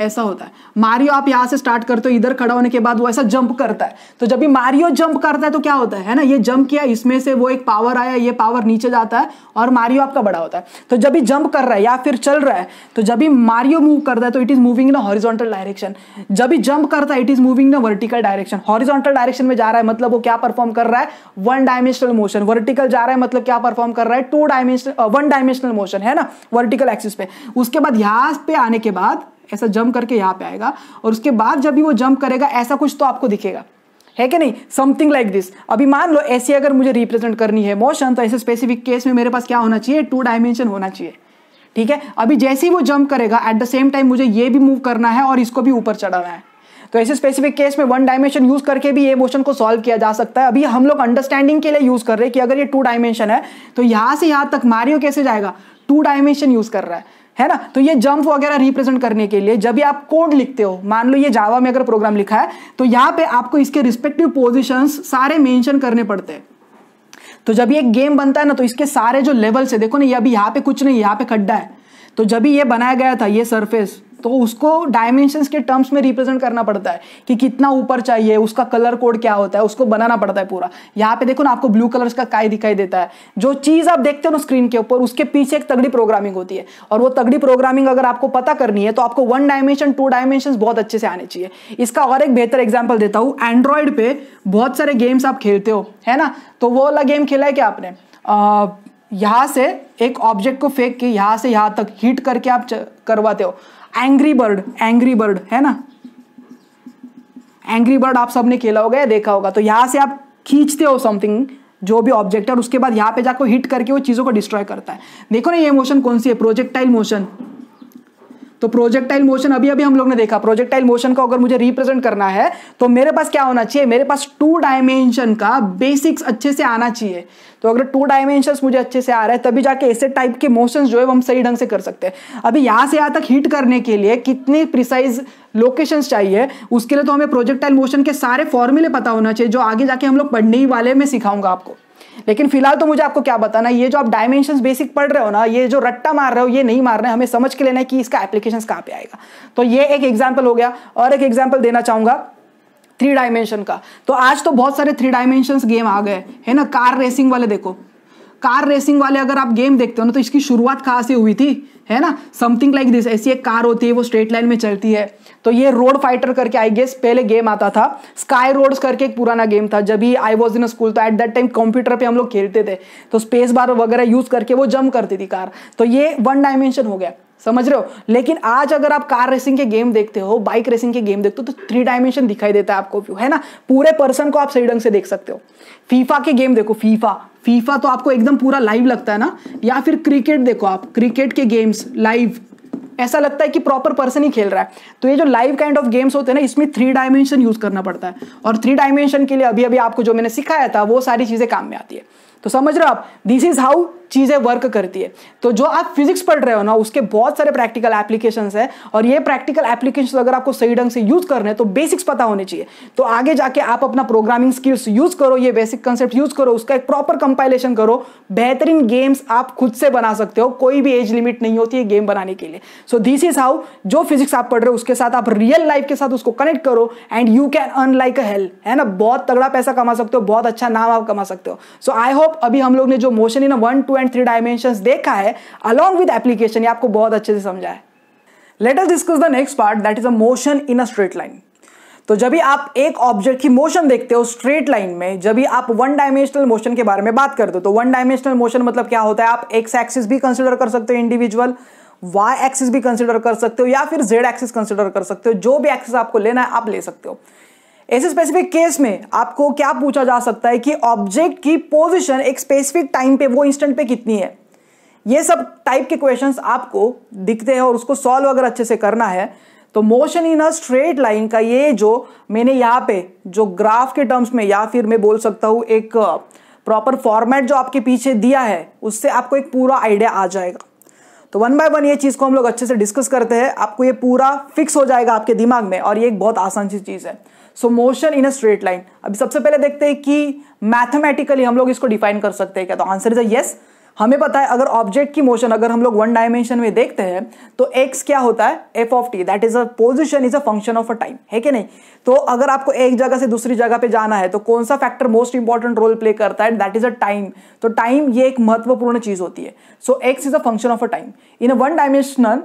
ऐसा होता है मारियो आप यहाँ से स्टार्ट करते हो इधर खड़ा होने के बाद वो ऐसा जंप करता है तो जब भी मारियो जंप करता है तो क्या होता है, है ना ये जंप किया इसमें से वो एक पावर आया ये पावर नीचे जाता है और मारियो आपका बड़ा होता है तो जब भी जंप कर रहा है या फिर चल रहा है तो जब भी मारियो मूव करता है तो it is moving in horizontal direction जब भी जंप करता है it is moving in vertical direction horizontal direction में जा रहा है मतलब वो क्या परफॉर्म कर रहा है वन डायमेंशनल मोशन वर्टिकल जा रहा है मतलब क्या परफॉर्म कर रहा है two dimensional one dimensional motion है ना वर्टिकल एक्सिस पे उसके बाद यहां पे आने के बाद ऐसा जंप करके यहाँ पे आएगा और उसके बाद जब भी वो जंप करेगा ऐसा कुछ तो आपको दिखेगा है कि नहीं समथिंग लाइक दिस अभी मान लो ऐसी अगर मुझे रिप्रेजेंट करनी है मोशन तो ऐसे स्पेसिफिक केस में मेरे पास क्या होना चाहिए टू डायमेंशन होना चाहिए ठीक है अभी जैसे ही वो जंप करेगा एट द सेम टाइम मुझे ये भी मूव करना है और इसको भी ऊपर चढ़ाना है तो ऐसे स्पेसिफिक केस में वन डायमेंशन यूज करके भी ये मोशन को सॉल्व किया जा सकता है अभी हम लोग अंडरस्टैंडिंग के लिए यूज कर रहे हैं कि अगर ये टू डायमेंशन है तो यहाँ से यहाँ तक मारियो कैसे जाएगा टू डायमेंशन यूज कर रहा है है ना तो ये जंप वगैरह रिप्रेजेंट करने के लिए जब भी आप कोड लिखते हो मान लो ये जावा में अगर प्रोग्राम लिखा है तो यहाँ पे आपको इसके रिस्पेक्टिव पोजिशन सारे मेंशन करने पड़ते हैं तो जब ये गेम बनता है ना तो इसके सारे जो लेवल्स है देखो ना ये अभी यहाँ पे कुछ नहीं यहाँ पे खड्डा है तो जब भी ये बनाया गया था ये सरफेस तो उसको डायमेंशंस के टर्म्स में रिप्रेजेंट करना पड़ता है कि कितना ऊपर चाहिए उसका कलर कोड क्या होता है उसको बनाना पड़ता है पूरा यहाँ पे देखो ना आपको ब्लू कलर का काय दिखाई देता है जो चीज़ आप देखते हो ना स्क्रीन के ऊपर उसके पीछे एक तगड़ी प्रोग्रामिंग होती है और वो तगड़ी प्रोग्रामिंग अगर आपको पता करनी है तो आपको वन डायमेंशन टू डायमेंशन बहुत अच्छे से आने चाहिए इसका और एक बेहतर एग्जाम्पल देता हूँ एंड्रॉयड पे बहुत सारे गेम्स आप खेलते हो है ना तो वो वाला गेम खेला है क्या आपने यहाँ से एक ऑब्जेक्ट को फेंक के यहाँ से यहाँ तक हीट करके आप करवाते हो एंग्री बर्ड एंग्री बर्ड है ना एंग्री बर्ड आप सबने खेला होगा या देखा होगा तो यहां से आप खींचते हो समथिंग जो भी ऑब्जेक्ट है और उसके बाद यहां पे जाकर हिट करके वो चीज़ों को डिस्ट्रॉय करता है देखो ना ये मोशन कौन सी है प्रोजेक्टाइल मोशन तो प्रोजेक्टाइल मोशन अभी अभी हम लोग ने देखा प्रोजेक्टाइल मोशन को अगर मुझे रिप्रेजेंट करना है तो मेरे पास क्या होना चाहिए मेरे पास टू डायमेंशन का बेसिक्स अच्छे से आना चाहिए तो अगर टू डायमेंशन मुझे अच्छे से आ रहा है तभी जाके ऐसे टाइप के मोशन जो है हम सही ढंग से कर सकते हैं अभी यहाँ से यहाँ तक हिट करने के लिए कितने प्रिसाइज लोकेशन चाहिए उसके लिए तो हमें प्रोजेक्टाइल मोशन के सारे फॉर्मूले पता होना चाहिए जो आगे जाके हम लोग पढ़ने ही वाले में सिखाऊंगा आपको लेकिन फिलहाल तो मुझे आपको क्या बताना ये जो आप डायमेंशन बेसिक पढ़ रहे हो ना ये जो रट्टा मार रहे हो ये नहीं मार रहे हमें समझ के लेना है कि इसका एप्लीकेशन कहाँ पे आएगा तो ये एक एग्जाम्पल हो गया और एक एग्जाम्पल देना चाहूंगा थ्री डायमेंशन का तो आज तो बहुत सारे थ्री डायमेंशन गेम आ गए है ना कार रेसिंग वाले देखो कार रेसिंग वाले अगर आप गेम देखते हो ना तो इसकी शुरुआत कहाँ से हुई थी है ना समथिंग लाइक दिस ऐसी एक कार होती है वो स्ट्रेट लाइन में चलती है तो ये रोड फाइटर करके आई गेस पहले गेम आता था स्काई रोड्स करके एक पुराना गेम था जब ही आई वॉज इन स्कूल तो एट दैट टाइम कंप्यूटर पे हम लोग खेलते थे तो स्पेस बार वगैरह यूज करके वो जम करती थी कार तो ये वन डायमेंशन हो गया समझ रहे हो लेकिन आज अगर आप कार रेसिंग के गेम देखते हो बाइक रेसिंग के गेम देखते हो तो थ्री डायमेंशन दिखाई देता है आपको व्यू है ना पूरे पर्सन को आप सही ढंग से देख सकते हो फीफा के गेम देखो फीफा फीफा तो आपको एकदम पूरा लाइव लगता है ना या फिर क्रिकेट देखो आप क्रिकेट के गेम्स लाइव ऐसा लगता है कि प्रॉपर पर्सन ही खेल रहा है तो ये जो लाइव काइंड ऑफ गेम्स होते हैं ना इसमें थ्री डायमेंशन यूज करना पड़ता है और थ्री डायमेंशन के लिए अभी अभी आपको जो मैंने सिखाया था वो सारी चीज़ें काम में आती है तो समझ रहे हो आप दिस इज हाउ चीज़ें वर्क करती है तो जो आप फिजिक्स पढ़ रहे हो ना उसके बहुत सारे प्रैक्टिकल एप्लीकेशन है और ये प्रैक्टिकल एप्लीकेशन अगर आपको सही ढंग से यूज़ करने हैं तो बेसिक्स पता होने चाहिए तो आगे जाके आप अपना प्रोग्रामिंग स्किल्स यूज़ करो ये बेसिक कंसेप्ट यूज़ करो उसका एक प्रॉपर कंपाइलेशन करो बेहतरीन गेम्स आप खुद से बना सकते हो कोई भी एज लिमिट नहीं होती है गेम बनाने के लिए सो दिस इज हाउ जो फिजिक्स आप पढ़ रहे हो उसके साथ आप रियल लाइफ के साथ उसको कनेक्ट करो and you can earn like a hell है ना बहुत तगड़ा पैसा कमा सकते हो बहुत अच्छा नाम आप कमा सकते हो सो आई होप अभी हम लोग ने जो motion in one two two and three dimension देखा है अलॉन्ग विद एप्लीकेशन ये आपको बहुत अच्छे से समझा है let latest discuss the next part that is a motion in a straight line तो जब भी आप एक ऑब्जेक्ट की मोशन देखते हो स्ट्रेट लाइन में जब भी आप वन डायमेंशनल मोशन के बारे में बात करते हो तो वन डायमेंशनल मोशन मतलब क्या होता है आप एक्स एक्सिस भी कंसिडर कर सकते हो इंडिविजुअल वाई एक्सिस भी कंसिडर कर सकते हो या फिर जेड एक्सिस कंसिडर कर सकते हो जो भी एक्सिस आपको लेना है आप ले सकते हो ऐसे स्पेसिफिक केस में आपको क्या पूछा जा सकता है कि ऑब्जेक्ट की पोजिशन एक स्पेसिफिक टाइम पे वो इंस्टेंट पे कितनी है ये सब टाइप के क्वेश्चन आपको दिखते हैं और उसको सॉल्व अगर अच्छे से करना है तो motion in a straight line का ये जो मैंने यहाँ पे जो ग्राफ के टर्म्स में या फिर मैं बोल सकता हूँ एक प्रॉपर फॉर्मेट जो आपके पीछे दिया है उससे आपको एक पूरा आइडिया आ जाएगा तो वन बाय वन ये चीज़ को हम लोग अच्छे से डिस्कस करते हैं आपको ये पूरा फिक्स हो जाएगा आपके दिमाग में और ये एक बहुत आसान सी चीज़ है so motion in a straight line अभी सबसे पहले देखते हैं कि मैथमेटिकली हम लोग इसको डिफाइन कर सकते हैं क्या तो आंसर इज येस हमें पता है अगर ऑब्जेक्ट की मोशन अगर हम लोग वन डायमेंशन में देखते हैं तो एक्स क्या होता है F of T that is a position is a function of a time है कि नहीं तो अगर आपको एक जगह से दूसरी जगह पे जाना है तो कौन सा factor most important role play करता है दैट इज अ टाइम तो टाइम ये एक महत्वपूर्ण चीज होती है so X is a function of a time in a one dimensional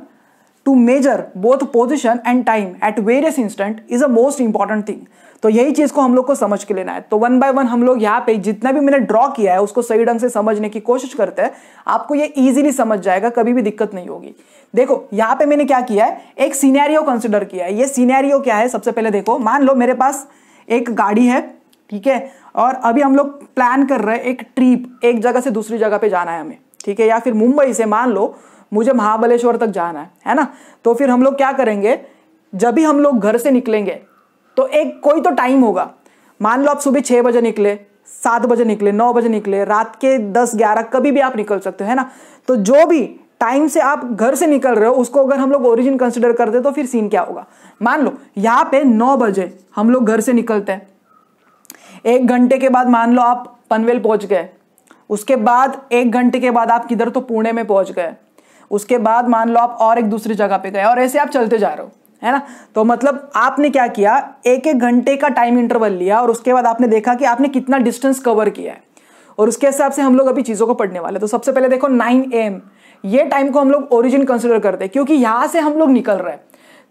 to measure both position and time at various instant is a most important thing तो यही चीज को हम लोग को समझ के लेना है तो वन बाय वन हम लोग यहाँ पे जितना भी मैंने ड्रॉ किया है उसको सही ढंग से समझने की कोशिश करते हैं आपको ये इजिली समझ जाएगा कभी भी दिक्कत नहीं होगी देखो यहाँ पे मैंने क्या किया है एक सीनेरियो कंसिडर किया है ये सीनेरियो क्या है सबसे पहले देखो मान लो मेरे पास एक गाड़ी है ठीक है और अभी हम लोग प्लान कर रहे हैं एक ट्रिप एक जगह से दूसरी जगह पे जाना है हमें ठीक है या फिर मुंबई से मान लो मुझे महाबलेश्वर तक जाना है है ना तो फिर हम लोग क्या करेंगे जब भी हम लोग घर से निकलेंगे तो एक कोई तो टाइम होगा मान लो आप सुबह छः बजे निकले सात बजे निकले नौ बजे निकले रात के दस ग्यारह कभी भी आप निकल सकते हो है ना तो जो भी टाइम से आप घर से निकल रहे हो उसको अगर हम लोग ओरिजिन कंसिडर कर दे तो फिर सीन क्या होगा मान लो यहाँ पे नौ बजे हम लोग घर से निकलते हैं एक घंटे के बाद मान लो आप पनवेल पहुंच गए उसके बाद एक घंटे के बाद आप किधर तो पुणे में पहुंच गए उसके बाद मान लो आप और एक दूसरी जगह पे गए और ऐसे आप चलते जा रहे हो है ना तो मतलब आपने क्या किया एक एक घंटे का टाइम इंटरवल लिया और उसके बाद आपने देखा कि आपने कितना डिस्टेंस कवर किया है और उसके हिसाब से हम लोग अभी चीज़ों को पढ़ने वाले तो सबसे पहले देखो नाइन एम ये टाइम को हम लोग ओरिजिन कंसिडर करते हैं क्योंकि यहां से हम लोग निकल रहे हैं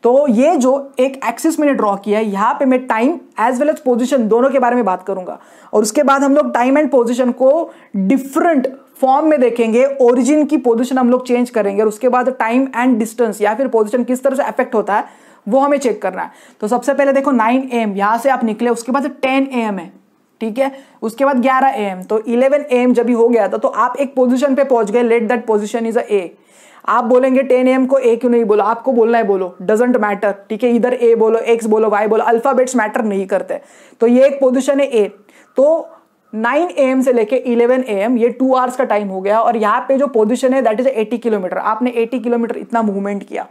तो ये जो एक एक्सिस मैंने ड्रॉ किया है यहाँ पे मैं time as well as position दोनों के बारे में बात करूंगा और उसके बाद हम लोग टाइम एंड पोजिशन को डिफरेंट फॉर्म में देखेंगे ओरिजिन की पोजिशन हम लोग चेंज करेंगे और उसके बाद टाइम एंड डिस्टेंस या फिर पोजिशन किस तरह से अफेक्ट होता है वो हमें चेक करना है तो सबसे पहले देखो नाइन ए एम यहां से आप निकले उसके बाद टेन ए एम है ठीक है उसके बाद ग्यारह ए एम तो इलेवन ए एम जब भी हो गया था तो आप एक पोजिशन पे पहुंच गए let that position is a A आप बोलेंगे टेन एम को ए क्यों नहीं बोलो आपको बोलना है बोलो डजेंट मैटर ठीक है इधर ए बोलो एक्स बोलो वाई बोलो अल्फाबेट्स मैटर नहीं करते तो ये एक पोजिशन है ए तो 9 एम से लेके 11 एम ये टू आवर्स का टाइम हो गया और यहाँ पे जो पोजिशन है दैट इज 80 किलोमीटर आपने 80 किलोमीटर इतना मूवमेंट किया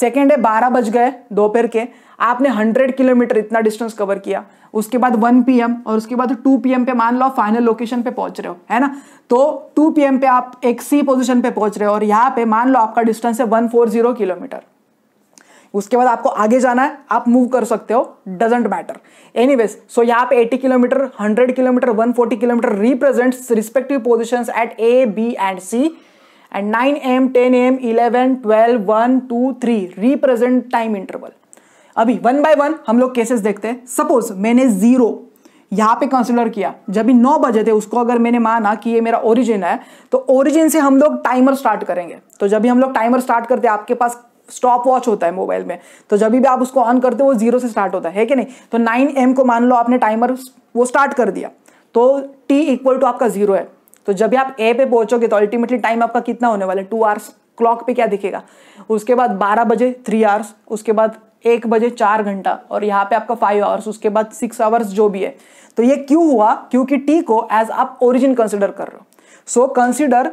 सेकेंड है बारह बज गए दोपहर के आपने हंड्रेड किलोमीटर इतना डिस्टेंस कवर किया उसके बाद वन पी और उसके बाद टू पी पे मान लो फाइनल लोकेशन पे पहुंच रहे हो है ना तो टू पी पे आप एक सी पोजिशन पे पहुंच रहे हो और यहाँ पे मान लो आपका डिस्टेंस है वन फोर जीरो किलोमीटर उसके बाद आपको आगे जाना है आप मूव कर सकते हो doesn't matter any ways so यहाँ पे 80 kilometre 100 kilometre 140 kilometre represents respective position at A B and C and nine M ten M eleven twelve one two three represent time interval अभी वन बाय वन हम लोग cases देखते हैं suppose मैंने zero यहाँ पे कंसिडर किया जब भी नौ बजे थे उसको अगर मैंने माना कि ये मेरा ओरिजिन है तो ओरिजिन से हम लोग टाइमर स्टार्ट करेंगे तो जब भी हम लोग टाइमर स्टार्ट करते हैं आपके पास स्टॉप वॉच होता है मोबाइल में तो जब भी आप उसको ऑन करते हो वो जीरो से स्टार्ट होता है है कि नहीं तो नाइन एम को मान लो आपने टाइमर वो स्टार्ट कर दिया तो टी इक्वल टू आपका जीरो है तो जब भी आप ए पे पहुंचोगे तो अल्टीमेटली टाइम आपका कितना होने वाला है टू आवर्स क्लॉक पे क्या दिखेगा उसके बाद बारह बजे थ्री आवर्स उसके बाद एक बजे चार घंटा और यहाँ पे आपका फाइव आवर्स उसके बाद सिक्स आवर्स जो भी है तो ये क्यों हुआ क्योंकि टी को एज आप ओरिजिन कंसिडर कर रहे हो so consider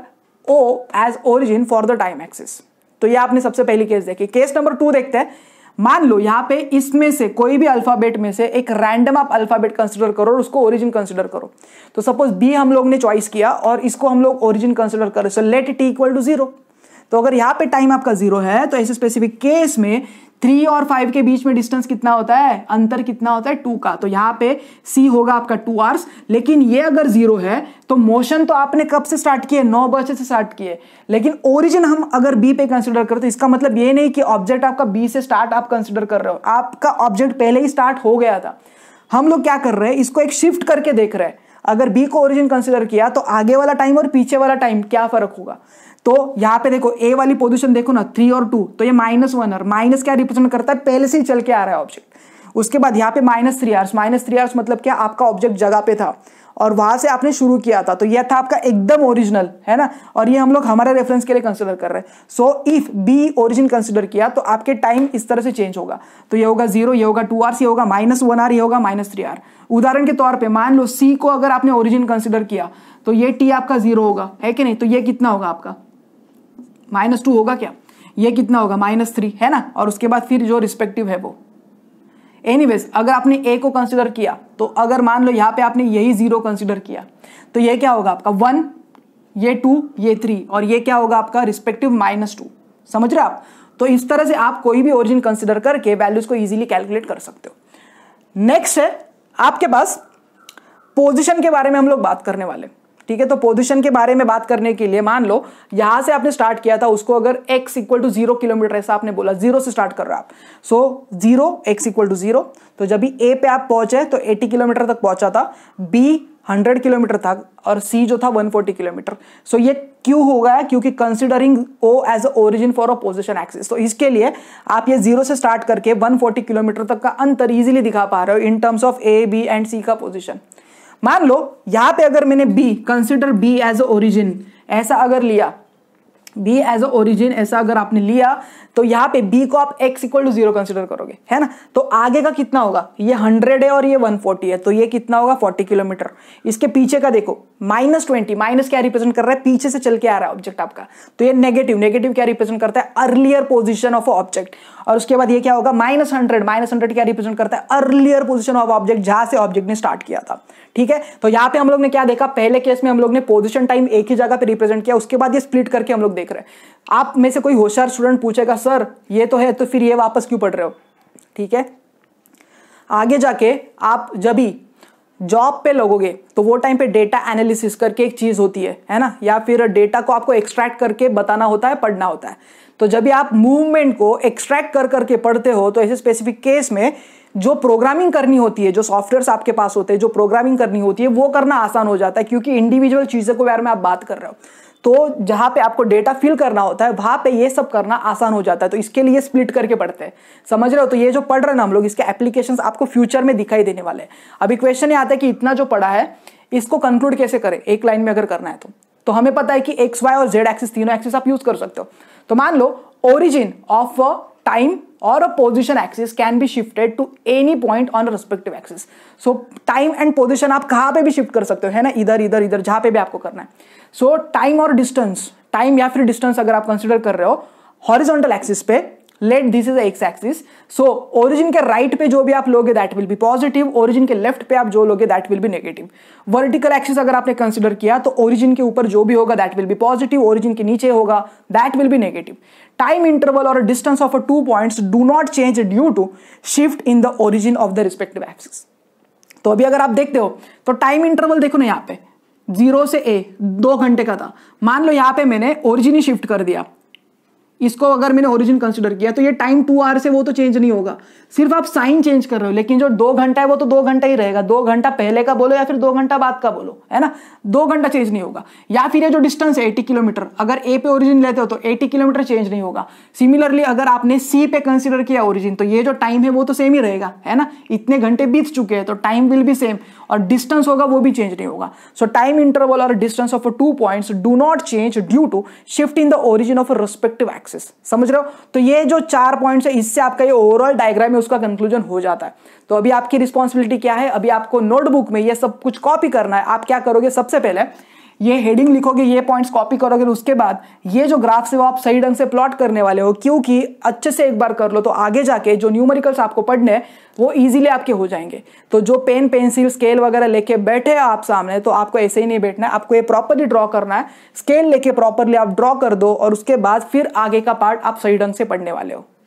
O as origin for the time axis तो ये आपने सबसे पहली केस देखी केस नंबर टू देखते हैं मान लो यहां पे इसमें से कोई भी अल्फाबेट में से एक रैंडम आप अल्फाबेट कंसिडर करो और उसको ओरिजिन कंसिडर करो तो सपोज बी हम लोग ने चॉइस किया और इसको हम लोग ओरिजिन कंसिडर करें so let T equal to zero तो अगर यहाँ पे टाइम आपका जीरो है तो ऐसे स्पेसिफिक केस में थ्री और फाइव के बीच में डिस्टेंस कितना होता है अंतर कितना होता है टू का तो यहाँ पे सी होगा आपका टू आवर्स लेकिन ये अगर जीरो है तो मोशन तो आपने कब से स्टार्ट किए नौ बजे से स्टार्ट किए लेकिन ओरिजिन हम अगर बी पे कंसिडर करते इसका मतलब ये नहीं कि ऑब्जेक्ट आपका बी से स्टार्ट आप कंसिडर कर रहे हो आपका ऑब्जेक्ट पहले ही स्टार्ट हो गया था हम लोग क्या कर रहे हैं इसको एक शिफ्ट करके देख रहे हैं अगर बी को ओरिजिन कंसिडर किया तो आगे वाला टाइम और पीछे वाला टाइम क्या फर्क होगा तो यहाँ पे देखो ए वाली पोजिशन देखो ना थ्री और टू तो ये माइनस वन आर माइनस क्या रिप्रेजेंट करता है पहले से ही चल के आ रहा है ऑब्जेक्ट उसके बाद यहाँ पे minus three hours minus three hours मतलब क्या आपका ऑब्जेक्ट जगह पे था और वहां से आपने शुरू किया था तो यह था आपका एकदम ओरिजिनल है ना और ये हम लोग हमारे रेफरेंस के लिए कंसिडर कर रहे हैं so if B origin consider किया तो आपके टाइम इस तरह से चेंज होगा तो ये होगा जीरो ये होगा टू आर्स ये होगा माइनस वन आर ये होगा माइनस थ्री आर उदाहरण के तौर पे मान लो सी को अगर आपने ओरिजिन कंसिडर किया तो ये टी आपका जीरो होगा है कि नहीं तो ये कितना होगा आपका माइनस टू होगा क्या ये कितना होगा माइनस थ्री है ना और उसके बाद फिर जो रिस्पेक्टिव है वो एनी अगर आपने ए को कंसिडर किया तो अगर मान लो यहाँ पे आपने यही जीरो कंसिडर किया तो ये क्या होगा आपका वन ये टू ये थ्री और ये क्या होगा आपका रिस्पेक्टिव माइनस टू समझ रहे आप तो इस तरह से आप कोई भी ओरिजिन कंसिडर करके वैल्यूज को इजीली कैलकुलेट कर सकते हो नेक्स्ट है आपके पास पोजीशन के बारे में हम लोग बात करने वाले ठीक है तो पोजिशन के बारे में बात करने के लिए मान लो यहां से आपने स्टार्ट किया था उसको अगर X equal to zero kilometre ऐसा आपने बोला जीरो से स्टार्ट कर रहे आप so zero X equal to zero तो जब भी ए पे आप पहुंचे तो एटी किलोमीटर तक पहुंचा था बी 100 किलोमीटर था और सी जो था 140 किलोमीटर सो so, ये क्यों हो गया क्योंकि considering O as a origin for a position axis तो इसके लिए आप ये जीरो से स्टार्ट करके 140 किलोमीटर तक का अंतर इजीली दिखा पा रहे हो in terms of A B and C का पोजिशन मान लो यहां पे अगर मैंने B consider B as origin ऐसा अगर लिया बी एज अ ओरिजिन ऐसा अगर आपने लिया तो यहाँ पे बी को आप X equal to zero consider करोगे है ना तो आगे का कितना होगा ये हंड्रेड है और ये वन फोर्टी है तो ये कितना होगा फोर्टी किलोमीटर इसके पीछे का देखो माइनस ट्वेंटी माइनस क्या रिप्रेजेंट कर रहा है पीछे से चल के आ रहा है ऑब्जेक्ट आपका तो ये नेगेटिव नेगेटिव क्या रिप्रेजेंट करता है अर्लियर पोजिशन ऑफ ऑब्जेक्ट और उसके बाद ये क्या होगा माइनस हंड्रेड माइनस हंड्रेड क्या रिप्रेजेंट करता है अर्लियर पोजिशन ऑफ ऑब्जेक्ट जहां से ऑब्जेक्ट ने स्टार्ट किया था ठीक है तो यहाँ पे हम लोग ने क्या देखा पहले केस में हम लोग ने पोजिशन टाइम एक ही जगह पर रिप्रेजेंट किया उसके बाद ये स्प्लिट करके हम लोग देखा देख रहे हैं आप में से कोई होशियार स्टूडेंट पूछेगा सर ये तो है तो फिर ये वापस क्यों पढ़ रहे हो ठीक है आगे जाके आप जब भी जॉब पे लगोगे तो वो टाइम पे डेटा एनालिसिस करके एक चीज़ होती है है ना या फिर डेटा को आपको एक्सट्रैक्ट करके बताना होता है पढ़ना होता है तो जब भी आप मूवमेंट को एक्सट्रैक्ट कर करके पढ़ते हो तो ऐसे स्पेसिफिक केस में जो प्रोग्रामिंग करनी होती है जो सॉफ्टवेयर आपके पास होते हैं जो प्रोग्रामिंग करनी होती है वो करना आसान हो जाता है क्योंकि इंडिविजुअल चीज़ों के बारे में आप बात कर रहे हो तो जहाँ पे आपको डेटा फिल करना होता है वहाँ पे ये सब करना आसान हो जाता है तो इसके लिए स्प्लिट करके पढ़ते हैं समझ रहे हो तो ये जो पढ़ रहे हैं हम लोग इसके एप्लीकेशन आपको फ्यूचर में दिखाई देने वाले हैं अभी क्वेश्चन ये आता है कि इतना जो पढ़ा है इसको कंक्लूड कैसे करें एक लाइन में अगर करना है तो तो हमें पता है कि एक्स वाई और जेड एक्सिस तीनों एक्सिस आप यूज कर सकते हो तो मान लो ओरिजिन ऑफ अ टाइम और a position axis can be shifted to any point on respective axis so time and position आप कहाँ पे भी शिफ्ट कर सकते हो है ना इधर इधर इधर जहाँ पे भी आपको करना है सो टाइम और डिस्टेंस टाइम या फिर डिस्टेंस अगर आप कंसिडर कर रहे हो हॉरिजॉन्टल एक्सिस पे let this is X axis so origin के राइट right पे जो भी आप लोगे that will be positive origin के लेफ्ट पे आप जो लोगे that will be negative vertical axis अगर आपने कंसिडर किया तो ओरिजिन के ऊपर जो भी होगा that will be positive origin के नीचे होगा that will be negative time interval और distance of two point do not change due to shift in the origin of the respective axis तो अभी अगर आप देखते हो तो टाइम इंटरवल देखो ना यहाँ पे जीरो से ए दो घंटे का था मान लो यहाँ पे मैंने ओरिजिन ही शिफ्ट कर दिया इसको अगर मैंने ओरिजिन कंसिडर किया तो ये टाइम टू आर से वो तो चेंज नहीं होगा सिर्फ आप साइन चेंज कर रहे हो लेकिन जो दो घंटा है वो तो दो घंटा ही रहेगा दो घंटा पहले का बोलो या फिर दो घंटा बाद का बोलो है ना दो घंटा चेंज नहीं होगा या फिर ये जो डिस्टेंस है एटी किलोमीटर अगर ए पे ओरिजिन लेते हो तो एटी किलोमीटर चेंज नहीं होगा सिमिलरली अगर आपने सी पे कंसिडर किया ओरिजिन तो ये जो टाइम है वो तो सेम ही रहेगा है ना इतने घंटे बीत चुके हैं तो टाइम विल भी सेम और डिस्टेंस होगा वो भी चेंज नहीं होगा सो टाइम इंटरवल और distance of two point do not change due to shift in the origin of respective X axis समझ रहे हो तो ये जो चार पॉइंट्स है इससे आपका ये ओवरऑल डायग्राम है उसका कंक्लूजन हो जाता है तो अभी आपकी रिस्पॉन्सिबिलिटी क्या है अभी आपको नोटबुक में ये सब कुछ कॉपी करना है आप क्या करोगे सबसे पहले ये हेडिंग लिखोगे ये पॉइंट्स कॉपी करोगे उसके बाद ये जो ग्राफ्स है वो आप सही ढंग से प्लॉट करने वाले हो क्योंकि अच्छे से एक बार कर लो तो आगे जाके जो न्यूमेरिकल्स आपको पढ़ने हैं वो ईजिली आपके हो जाएंगे तो जो पेन पेंसिल स्केल वगैरह लेके बैठे आप सामने तो आपको ऐसे ही नहीं बैठना है आपको ये प्रॉपरली ड्रॉ करना है स्केल लेके प्रॉपरली आप ड्रॉ कर दो और उसके बाद फिर आगे का पार्ट आप सही ढंग से पढ़ने वाले हो